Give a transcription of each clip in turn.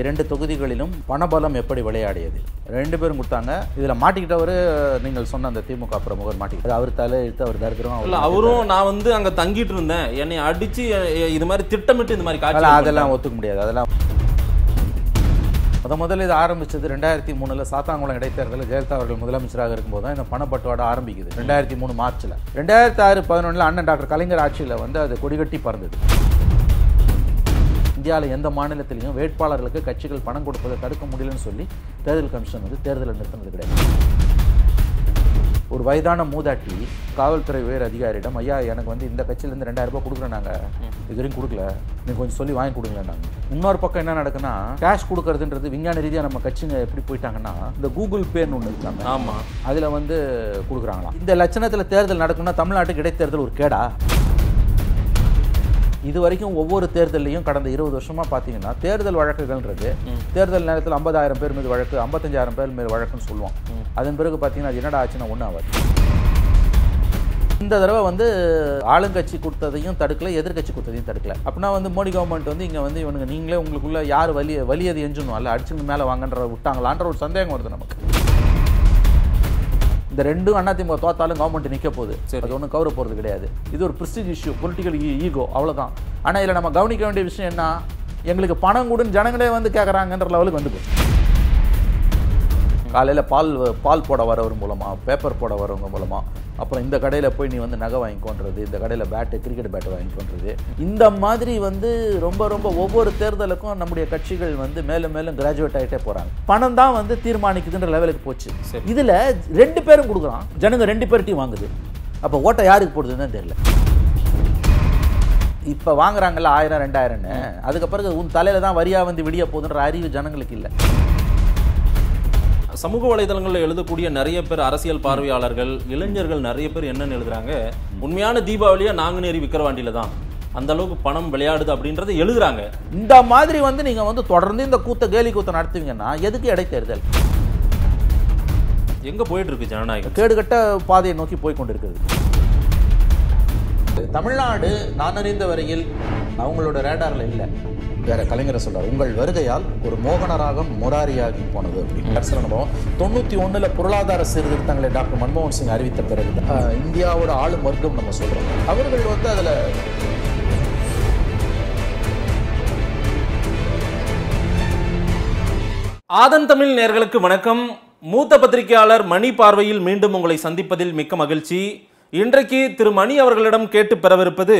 இரண்டு தொகுதிகளிலும் பணபலம் எப்படி விளையாடியது ரெண்டு பேரும் கொடுத்தாங்க இதில் மாட்டிக்கிட்டவர் நீங்கள் சொன்ன அந்த திமுக பிரமுகர் மாட்டி அவர் தலை இழுத்து அவர் தருக்கிறோம் அவரும் நான் வந்து அங்கே தங்கிட்டு இருந்தேன் என்னை அடித்து இது மாதிரி திட்டமிட்டு இந்த மாதிரி காட்சி அதெல்லாம் ஒத்துக்க முடியாது அதெல்லாம் முத முதல்ல இது ஆரம்பிச்சது ரெண்டாயிரத்தி மூணுல சாத்தாங்குளம் இடைத்தேர்தலில் ஜெயலலிதா அவர்கள் முதலமைச்சராக இருக்கும்போது தான் இந்த பணப்பட்டுவாடு ஆரம்பிக்குது ரெண்டாயிரத்தி மூணு மார்ச்ல ரெண்டாயிரத்தி ஆறு பதினொன்னுல அண்ணன் டாக்டர் கலைஞர் ஆட்சியில் வந்து அது கொடிகட்டி பறந்தது இந்தியாவில் எந்த மாநிலத்திலையும் வேட்பாளர்களுக்கு கட்சிகள் பணம் கொடுப்பதை தடுக்க முடியலன்னு சொல்லி தேர்தல் கமிஷன் வந்து தேர்தலை நிறுத்தினது கிடையாது ஒரு வயதான மூதாட்டி காவல்துறை உயர் அதிகாரியிடம் ஐயா எனக்கு வந்து இந்த கட்சியிலேருந்து ரெண்டாயிரம் ரூபாய் கொடுக்குறேன் நாங்கள் இது கொடுக்கல நீங்கள் கொஞ்சம் சொல்லி வாங்கி கொடுங்களேன் நாங்கள் இன்னொரு பக்கம் என்ன நடக்குன்னா கேஷ் கொடுக்கறதுன்றது விஞ்ஞான ரீதியாக நம்ம கட்சிங்க எப்படி போயிட்டாங்கன்னா இந்த கூகுள் பேன்னு ஒன்று இருக்காங்க ஆமாம் அதில் வந்து கொடுக்குறாங்களாம் இந்த லட்சணத்தில் தேர்தல் நடக்குன்னா தமிழ்நாட்டுக்கு இடைத்தேர்தல் ஒரு கேடா இது வரைக்கும் ஒவ்வொரு தேர்தலையும் கடந்த இருபது வருஷமாக பார்த்தீங்கன்னா தேர்தல் வழக்குகள்ன்றது தேர்தல் நேரத்தில் ஐம்பதாயிரம் பேர் மீது வழக்கு ஐம்பத்தஞ்சாயிரம் பேர் மீது வழக்குன்னு சொல்லுவோம் அதன் பிறகு பார்த்தீங்கன்னா அது என்னடா ஆச்சுன்னா ஒன்றும் ஆகாது இந்த தடவை வந்து ஆளுங்கட்சி கொடுத்ததையும் தடுக்கல எதிர்கட்சி கொடுத்ததையும் தடுக்கல அப்படின்னா வந்து மோடி கவர்மெண்ட் வந்து இங்கே வந்து இவனுங்க நீங்களே உங்களுக்குள்ள யார் வலி வலியது எஞ்சினோம் அல்ல அடிச்சுங்க மேலே வாங்கன்ற விட்டாங்களான்ற ஒரு சந்தேகம் வருது நமக்கு இந்த ரெண்டும் திமுக தோத்தாலும் கவர்மெண்ட் நிற்க போகுது அது ஒன்றும் கவர போகிறது கிடையாது இது ஒரு ப்ரிஸ்டிஜ் இஷ்யூ பொலிட்டிக்கல் ஈகோ அவ்வளோதான் ஆனால் இதில் நம்ம கவனிக்க வேண்டிய விஷயம் என்ன எங்களுக்கு பணம் கொடுன்னு ஜனங்களே வந்து கேட்குறாங்கன்ற லெவலுக்கு வந்து காலையில் பால் பால் போட வரவர் மூலமாக பேப்பர் போட வரவங்க மூலமாக அப்புறம் இந்த கடையில் போய் நீ வந்து நகை வாங்கிக்கொன்றது இந்த கடையில் பேட்டு கிரிக்கெட் பேட்டு வாங்கிக்கொன்றது இந்த மாதிரி வந்து ரொம்ப ரொம்ப ஒவ்வொரு தேர்தலுக்கும் நம்முடைய கட்சிகள் வந்து மேலும் மேலும் கிராஜுவேட் ஆகிட்டே போகிறாங்க பணம் தான் வந்து தீர்மானிக்குதுன்ற லெவலுக்கு போச்சு இதில் ரெண்டு பேரும் கொடுக்குறான் ஜனங்க ரெண்டு பேர்ட்டையும் வாங்குது அப்போ ஓட்டை யாருக்கு போடுதுன்னு தெரியல இப்போ வாங்குறாங்கல்ல ஆயிரம் ரெண்டாயிரம்னு அதுக்கப்புறம் உன் தலையில் தான் வரியாக வந்து விடிய போகுதுன்ற அறிவு ஜனங்களுக்கு இல்லை சமூக வலைதளங்களில் எழுதக்கூடிய நிறைய பேர் அரசியல் பார்வையாளர்கள் இளைஞர்கள் நிறைய பேர் என்னன்னு எழுதுறாங்க உண்மையான தீபாவளியை நாங்குநேரி விக்கிரவாண்டியில தான் அந்த அளவுக்கு பணம் விளையாடுது அப்படின்றத எழுதுறாங்க இந்த மாதிரி வந்து நீங்க வந்து தொடர்ந்து இந்த கூத்த கேலி கூத்த நடத்துவீங்கன்னா எதுக்கு இடைத்தேர்தல் எங்க போயிட்டு இருக்கு ஜனநாயகம் கேடுகட்ட பாதையை நோக்கி போய் கொண்டிருக்கிறது தமிழ்நாடு நான் அறிந்த வரையில் அவங்களோட ரேடாரில் இல்லை வேற கலைஞரை சொல்றாரு உங்கள் வருகையால் ஒரு மோகனராகம் முராரியாகி போனது அப்படின்னு அனுபவம் தொண்ணூத்தி ஒண்ணுல பொருளாதார சீர்திருத்தங்களை டாக்டர் மன்மோகன் சிங் அறிவித்த பிறகு இந்தியாவோட ஆளும் வர்க்கம் நம்ம சொல்றோம் அவர்கள் வந்து அதுல ஆதன் தமிழ் நேர்களுக்கு வணக்கம் மூத்த பத்திரிகையாளர் மணி பார்வையில் மீண்டும் உங்களை சந்திப்பதில் மிக்க மகிழ்ச்சி இன்றைக்கு திரு மணி அவர்களிடம் கேட்டு பெறவிருப்பது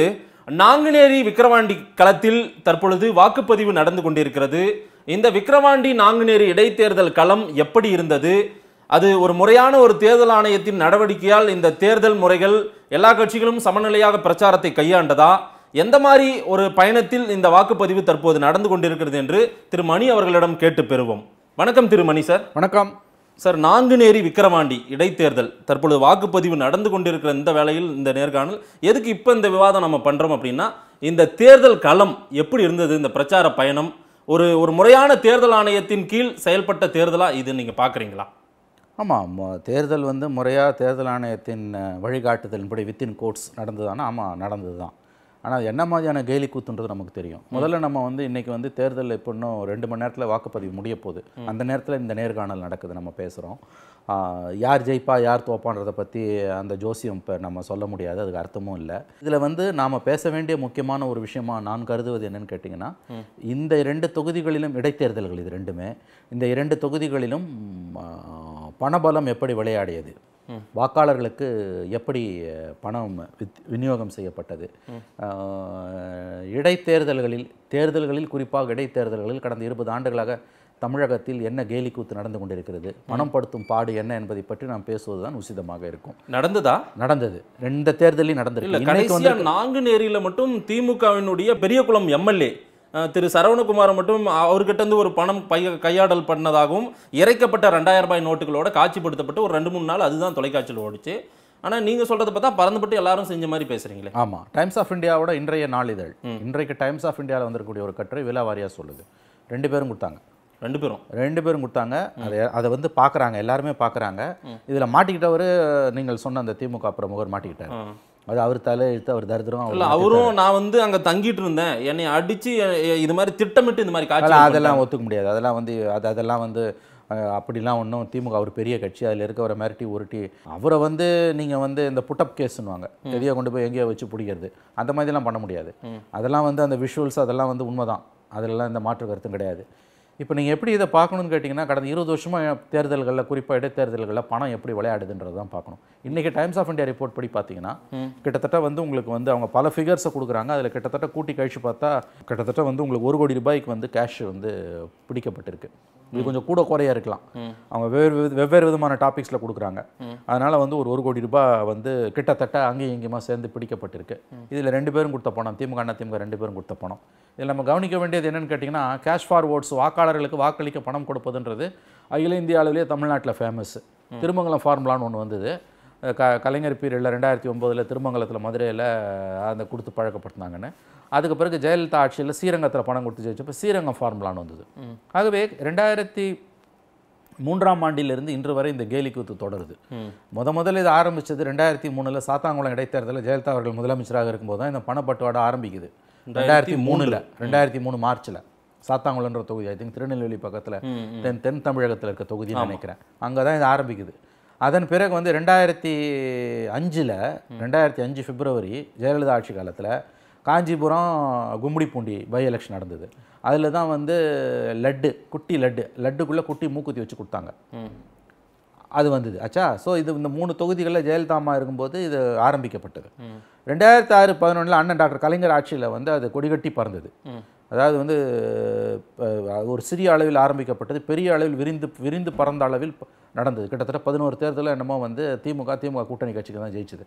நாங்குநேரி விக்கிரவாண்டி களத்தில் தற்பொழுது வாக்குப்பதிவு நடந்து கொண்டிருக்கிறது இந்த விக்கிரவாண்டி நாங்குநேரி இடைத்தேர்தல் களம் எப்படி இருந்தது அது ஒரு முறையான ஒரு தேர்தல் ஆணையத்தின் நடவடிக்கையால் இந்த தேர்தல் முறைகள் எல்லா கட்சிகளும் சமநிலையாக பிரச்சாரத்தை கையாண்டதா எந்த மாதிரி ஒரு பயணத்தில் இந்த வாக்குப்பதிவு தற்போது நடந்து கொண்டிருக்கிறது என்று திரு மணி அவர்களிடம் கேட்டு பெறுவோம் வணக்கம் திரு மணி சார் வணக்கம் சார் நாங்குநேரி விக்கிரவாண்டி இடைத்தேர்தல் தற்பொழுது வாக்குப்பதிவு நடந்து கொண்டிருக்கிற இந்த வேளையில் இந்த நேர்காணல் எதுக்கு இப்போ இந்த விவாதம் நம்ம பண்ணுறோம் அப்படின்னா இந்த தேர்தல் களம் எப்படி இருந்தது இந்த பிரச்சார பயணம் ஒரு ஒரு முறையான தேர்தல் ஆணையத்தின் கீழ் செயல்பட்ட தேர்தலாக இது நீங்கள் பார்க்குறீங்களா ஆமாம் தேர்தல் வந்து முறையாக தேர்தல் ஆணையத்தின் வழிகாட்டுதல் படி வித்தின் கோட்ஸ் தானே ஆமாம் நடந்தது தான் ஆனால் என்ன மாதிரியான கேலி கூத்துன்றது நமக்கு தெரியும் முதல்ல நம்ம வந்து இன்றைக்கி வந்து தேர்தல் இப்போ இன்னும் ரெண்டு மணி நேரத்தில் வாக்குப்பதிவு முடிய போகுது அந்த நேரத்தில் இந்த நேர்காணல் நடக்குது நம்ம பேசுகிறோம் யார் ஜெயிப்பா யார் தோப்பான்றதை பற்றி அந்த ஜோசியம் இப்போ நம்ம சொல்ல முடியாது அதுக்கு அர்த்தமும் இல்லை இதில் வந்து நாம் பேச வேண்டிய முக்கியமான ஒரு விஷயமா நான் கருதுவது என்னன்னு கேட்டிங்கன்னா இந்த இரண்டு தொகுதிகளிலும் இடைத்தேர்தல்கள் இது ரெண்டுமே இந்த இரண்டு தொகுதிகளிலும் பணபலம் எப்படி விளையாடியது வாக்காளர்களுக்கு எப்படி பணம் விநியோகம் செய்யப்பட்டது இடைத்தேர்தல்களில் தேர்தல்களில் குறிப்பாக இடைத்தேர்தல்களில் கடந்த இருபது ஆண்டுகளாக தமிழகத்தில் என்ன கேலி கூத்து நடந்து கொண்டிருக்கிறது பணம் படுத்தும் பாடு என்ன என்பதை பற்றி நாம் பேசுவதுதான் உசிதமாக இருக்கும் நடந்ததா நடந்தது ரெண்டு தேர்தலையும் நடந்தது நான்கு நேரில் மட்டும் திமுகவினுடைய பெரிய குளம் எம்எல்ஏ திரு சரவணகுமார் மட்டும் அவர்கிட்டருந்து ஒரு பணம் பைய கையாடல் பண்ணதாகவும் இறைக்கப்பட்ட ரெண்டாயிரம் ரூபாய் நோட்டுகளோட காட்சிப்படுத்தப்பட்டு ஒரு ரெண்டு மூணு நாள் அதுதான் தொலைக்காட்சியில் ஓடிச்சு ஆனால் நீங்கள் சொல்கிறத பார்த்தா பறந்துபட்டு எல்லாரும் செஞ்ச மாதிரி பேசுகிறீங்களே ஆமாம் டைம்ஸ் ஆஃப் இந்தியாவோட இன்றைய நாளிதழ் இன்றைக்கு டைம்ஸ் ஆஃப் இந்தியாவில் வந்திருக்கக்கூடிய ஒரு கட்டுரை விலை வாரியாக சொல்லுது ரெண்டு பேரும் கொடுத்தாங்க ரெண்டு பேரும் ரெண்டு பேரும் கொடுத்தாங்க அதை அதை வந்து பார்க்குறாங்க எல்லாருமே பார்க்குறாங்க இதில் மாட்டிக்கிட்டவர் நீங்கள் சொன்ன அந்த திமுக பிரமுகர் மாட்டிக்கிட்டார் அது அவர் தலை எழுத்து அவர் தரித்திரம் இல்லை அவரும் நான் வந்து அங்கே தங்கிட்டு இருந்தேன் என்னை அடித்து இது மாதிரி திட்டமிட்டு இந்த மாதிரி காட்சி அதெல்லாம் ஒத்துக்க முடியாது அதெல்லாம் வந்து அது அதெல்லாம் வந்து அப்படிலாம் ஒன்றும் திமுக அவர் பெரிய கட்சி அதில் இருக்கிற மிரட்டி உருட்டி அவரை வந்து நீங்கள் வந்து இந்த புட்டப் கேஸ்னுவாங்க எதையோ கொண்டு போய் எங்கேயோ வச்சு பிடிக்கிறது அந்த மாதிரிலாம் பண்ண முடியாது அதெல்லாம் வந்து அந்த விஷுவல்ஸ் அதெல்லாம் வந்து உண்மைதான் அதிலெல்லாம் இந்த மாற்று கருத்தும் கிடையாது இப்போ நீங்கள் எப்படி இதை பார்க்கணும்னு கேட்டிங்கன்னா கடந்த இருபது வருஷமாக தேர்தல்களில் குறிப்பாக இடைத்தேர்தல்களில் பணம் எப்படி விளையாடுதுன்றது தான் பார்க்கணும் இன்றைக்கி டைம்ஸ் ஆஃப் இந்தியா ரிப்போர்ட் படி பார்த்தீங்கன்னா கிட்டத்தட்ட வந்து உங்களுக்கு வந்து அவங்க பல ஃபிகர்ஸை கொடுக்குறாங்க அதில் கிட்டத்தட்ட கூட்டி கழிச்சு பார்த்தா கிட்டத்தட்ட வந்து உங்களுக்கு ஒரு கோடி ரூபாய்க்கு வந்து கேஷ் வந்து பிடிக்கப்பட்டிருக்கு இது கொஞ்சம் கூட குறையாக இருக்கலாம் அவங்க வெவ்வேறு வெவ்வேறு விதமான டாபிக்ஸில் கொடுக்குறாங்க அதனால் வந்து ஒரு ஒரு கோடி ரூபாய் வந்து கிட்டத்தட்ட அங்கேயும் இங்கேயுமா சேர்ந்து பிடிக்கப்பட்டிருக்கு இதில் ரெண்டு பேரும் கொடுத்த பணம் திமுக திமுக ரெண்டு பேரும் கொடுத்த பணம் இதில் நம்ம கவனிக்க வேண்டியது என்னென்னு கேட்டிங்கன்னா கேஷ் ஃபார்வோர்ட்ஸ் வாக்காளர்களுக்கு வாக்களிக்க பணம் கொடுப்பதுன்றது அகில இந்திய அளவிலே தமிழ்நாட்டில் ஃபேமஸ் திருமங்கலம் ஃபார்முலான்னு ஒன்று வந்தது க கலைஞர் பீரியடில் ரெண்டாயிரத்தி ஒம்பதில் திருமங்கலத்தில் மதுரையில் அந்த கொடுத்து பழக்கப்படுத்தினாங்கன்னு அதுக்கு பிறகு ஜெயலலிதா ஆட்சியில் ஸ்ரீரங்கத்தில் பணம் கொடுத்து ஜெயிச்சப்போ ஸ்ரீரங்கம் ஃபார்முலான்னு வந்தது ஆகவே ரெண்டாயிரத்தி மூன்றாம் ஆண்டிலிருந்து இன்று வரை இந்த கேலி கூத்து தொடருது முத முதல்ல இது ஆரம்பித்தது ரெண்டாயிரத்தி மூணில் சாத்தாங்குளம் இடைத்தேர்தலில் ஜெயலலிதா அவர்கள் முதலமைச்சராக இருக்கும்போது தான் இந்த பணப்பட்டுவாடை ஆரம்பிக்குது ரெண்டாயிரத்தி மூணில் ரெண்டாயிரத்தி மூணு மார்ச்சில் சாத்தாங்குளம்ன்ற தொகுதி ஐ திங்க் திருநெல்வேலி பக்கத்தில் தென் தென் தமிழகத்தில் இருக்க தொகுதின்னு நினைக்கிறேன் அங்கே தான் இது ஆரம்பிக்குது அதன் பிறகு வந்து ரெண்டாயிரத்தி அஞ்சில் ரெண்டாயிரத்தி அஞ்சு பிப்ரவரி ஜெயலலிதா ஆட்சி காலத்தில் காஞ்சிபுரம் கும்மிடிப்பூண்டி பை எலெக்ஷன் நடந்தது அதில் தான் வந்து லட்டு குட்டி லட்டு லட்டுக்குள்ளே குட்டி மூக்குத்தி வச்சு கொடுத்தாங்க அது வந்தது ஆச்சா ஸோ இது இந்த மூணு தொகுதிகளில் ஜெயலலிதாமா இருக்கும்போது இது ஆரம்பிக்கப்பட்டது ரெண்டாயிரத்தி ஆறு பதினொன்றில் அண்ணன் டாக்டர் கலைஞர் ஆட்சியில் வந்து அது கொடிகட்டி பறந்தது அதாவது வந்து ஒரு சிறிய அளவில் ஆரம்பிக்கப்பட்டது பெரிய அளவில் விரிந்து விரிந்து பறந்த அளவில் நடந்தது கிட்டத்தட்ட பதினோரு தேர்தலில் என்னமோ வந்து திமுக திமுக கூட்டணி கட்சிக்கு தான் ஜெயிச்சது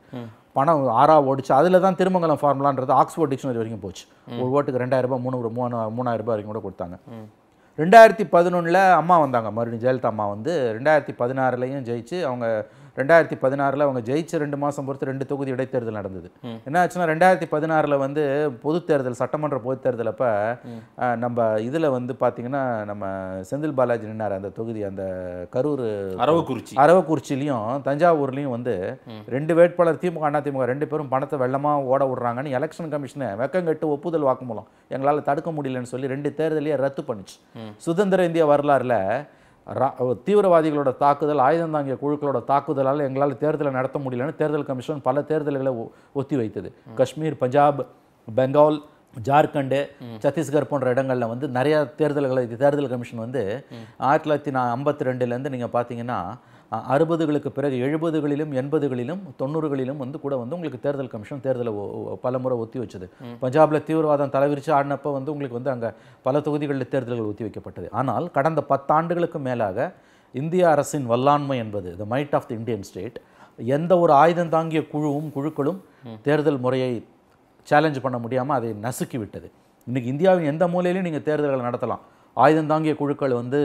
பணம் ஆறா ஓடிச்சு அதில் தான் திருமங்கலம் ஃபார்முலான்றது ஆக்ஸ்போர்ட் டிக்ஷனரி வரைக்கும் போச்சு ஒரு ஓட்டுக்கு ரெண்டாயிரம் ரூபாய் மூணு மூணு மூணாயிரம் ரூபாய் வரைக்கும் கூட கொடுத்தாங்க ரெண்டாயிரத்தி பதினொன்றில் அம்மா வந்தாங்க மறுபடியும் ஜெயலலிதா அம்மா வந்து ரெண்டாயிரத்தி பதினாறுலையும் ஜெயிச்சு அவங்க ரெண்டாயிரத்தி பதினாறில் அவங்க ஜெயிச்ச ரெண்டு மாதம் பொறுத்து ரெண்டு தொகுதி இடைத்தேர்தல் நடந்தது என்ன ஆச்சுன்னா ரெண்டாயிரத்தி பதினாறில் வந்து பொது தேர்தல் சட்டமன்ற பொது தேர்தல் அப்போ நம்ம இதில் வந்து பார்த்திங்கன்னா நம்ம செந்தில் பாலாஜி நின்னார் அந்த தொகுதி அந்த கரூர் அரவக்குறிச்சி அரவக்குறிச்சிலையும் தஞ்சாவூர்லேயும் வந்து ரெண்டு வேட்பாளர் திமுக அதிமுக ரெண்டு பேரும் பணத்தை வெள்ளமாக ஓட விடுறாங்கன்னு எலெக்ஷன் கமிஷனை கட்டு ஒப்புதல் வாக்குமூலம் எங்களால் தடுக்க முடியலன்னு சொல்லி ரெண்டு தேர்தலையே ரத்து பண்ணிச்சு சுதந்திர இந்திய வரலாறில் தீவிரவாதிகளோட தாக்குதல் ஆயுதம் தாங்கிய குழுக்களோட தாக்குதலால் எங்களால் தேர்தலை நடத்த முடியலன்னு தேர்தல் கமிஷன் பல தேர்தல்களை ஒத்தி வைத்தது காஷ்மீர் பஞ்சாப் பெங்கால் ஜார்க்கண்டு சத்தீஸ்கர் போன்ற இடங்களில் வந்து நிறையா தேர்தல்களை தேர்தல் கமிஷன் வந்து ஆயிரத்தி தொள்ளாயிரத்தி நான் ஐம்பத்தி ரெண்டுலேருந்து நீங்கள் பார்த்தீங்கன்னா அறுபதுகளுக்கு பிறகு எழுபதுகளிலும் எண்பதுகளிலும் தொண்ணூறுகளிலும் வந்து கூட வந்து உங்களுக்கு தேர்தல் கமிஷன் தேர்தலை பல முறை ஒத்தி வச்சது பஞ்சாபில் தீவிரவாதம் தலைவிரிச்சு ஆடினப்போ வந்து உங்களுக்கு வந்து அங்கே பல தொகுதிகளில் தேர்தல்கள் ஒத்தி வைக்கப்பட்டது ஆனால் கடந்த பத்தாண்டுகளுக்கு மேலாக இந்திய அரசின் வல்லாண்மை என்பது the might of the Indian state எந்த ஒரு ஆயுதம் தாங்கிய குழுவும் குழுக்களும் தேர்தல் முறையை சேலஞ்ச் பண்ண முடியாமல் அதை நசுக்கி விட்டது இன்றைக்கி இந்தியாவின் எந்த மூலையிலையும் நீங்கள் தேர்தல்களை நடத்தலாம் ஆயுதம் தாங்கிய குழுக்கள் வந்து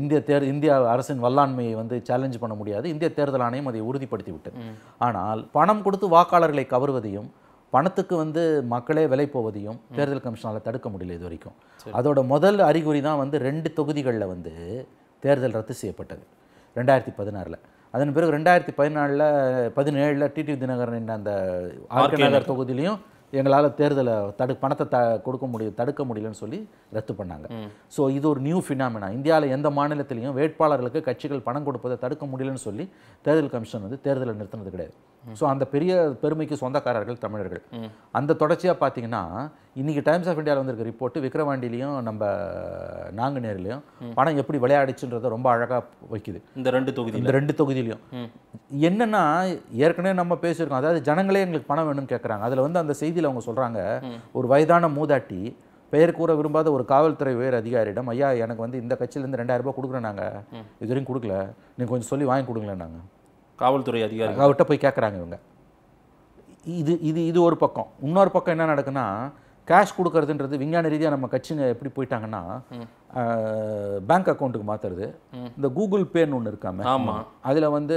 இந்திய தேர் இந்திய அரசின் வல்லாண்மையை வந்து சேலஞ்ச் பண்ண முடியாது இந்திய தேர்தல் ஆணையம் அதை உறுதிப்படுத்தி விட்டது ஆனால் பணம் கொடுத்து வாக்காளர்களை கவர்வதையும் பணத்துக்கு வந்து மக்களே விலை போவதையும் தேர்தல் கமிஷனால் தடுக்க முடியல இது வரைக்கும் அதோட முதல் அறிகுறி தான் வந்து ரெண்டு தொகுதிகளில் வந்து தேர்தல் ரத்து செய்யப்பட்டது ரெண்டாயிரத்தி பதினாறில் அதன் பிறகு ரெண்டாயிரத்தி பதினாலில் பதினேழில் டிடி தினகரன் அந்த ஆர்கே நகர் தொகுதியிலையும் எங்களால் தேர்தலை தடு பணத்தை த கொடுக்க முடியும் தடுக்க முடியலன்னு சொல்லி ரத்து பண்ணாங்க ஸோ இது ஒரு நியூ ஃபினாமினா இந்தியாவில் எந்த மாநிலத்திலையும் வேட்பாளர்களுக்கு கட்சிகள் பணம் கொடுப்பதை தடுக்க முடியலன்னு சொல்லி தேர்தல் கமிஷன் வந்து தேர்தலை நிறுத்தினது கிடையாது ஸோ அந்த பெரிய பெருமைக்கு சொந்தக்காரர்கள் தமிழர்கள் அந்த தொடர்ச்சியாக பார்த்தீங்கன்னா இன்றைக்கி டைம்ஸ் ஆஃப் இந்தியாவில் வந்திருக்க ரிப்போர்ட்டு விக்ரவாண்டிலையும் நம்ம நாங்குநேரிலையும் பணம் எப்படி விளையாடுச்சுன்றதை ரொம்ப அழகாக வைக்குது இந்த ரெண்டு தொகுதி இந்த ரெண்டு தொகுதியிலையும் என்னென்னா ஏற்கனவே நம்ம பேசியிருக்கோம் அதாவது ஜனங்களே எங்களுக்கு பணம் வேணும்னு கேட்குறாங்க அதில் வந்து அந்த செய்தியில் அவங்க சொல்கிறாங்க ஒரு வயதான மூதாட்டி பெயர் கூற விரும்பாத ஒரு காவல்துறை உயர் அதிகாரியிடம் ஐயா எனக்கு வந்து இந்த கட்சியிலேருந்து ரெண்டாயிரம் ரூபாய் கொடுக்குறேன் நாங்கள் இது வரையும் கொடுக்கல நீங்கள் கொஞ்சம் சொல்லி வாங்கி கொடுங்களேன் நாங்கள் காவல்துறை அதிகாரி அவர்கிட்ட போய் கேட்குறாங்க இவங்க இது இது இது ஒரு பக்கம் இன்னொரு பக்கம் என்ன நடக்குன்னா கேஷ் கொடுக்கறதுன்றது விஞ்ஞான ரீதியாக நம்ம கட்சிங்க எப்படி போயிட்டாங்கன்னா பேங்க் அக்கௌண்ட்டுக்கு மாற்றுறது இந்த கூகுள் பேன்னு ஒன்று இருக்காம ஆமாம் அதில் வந்து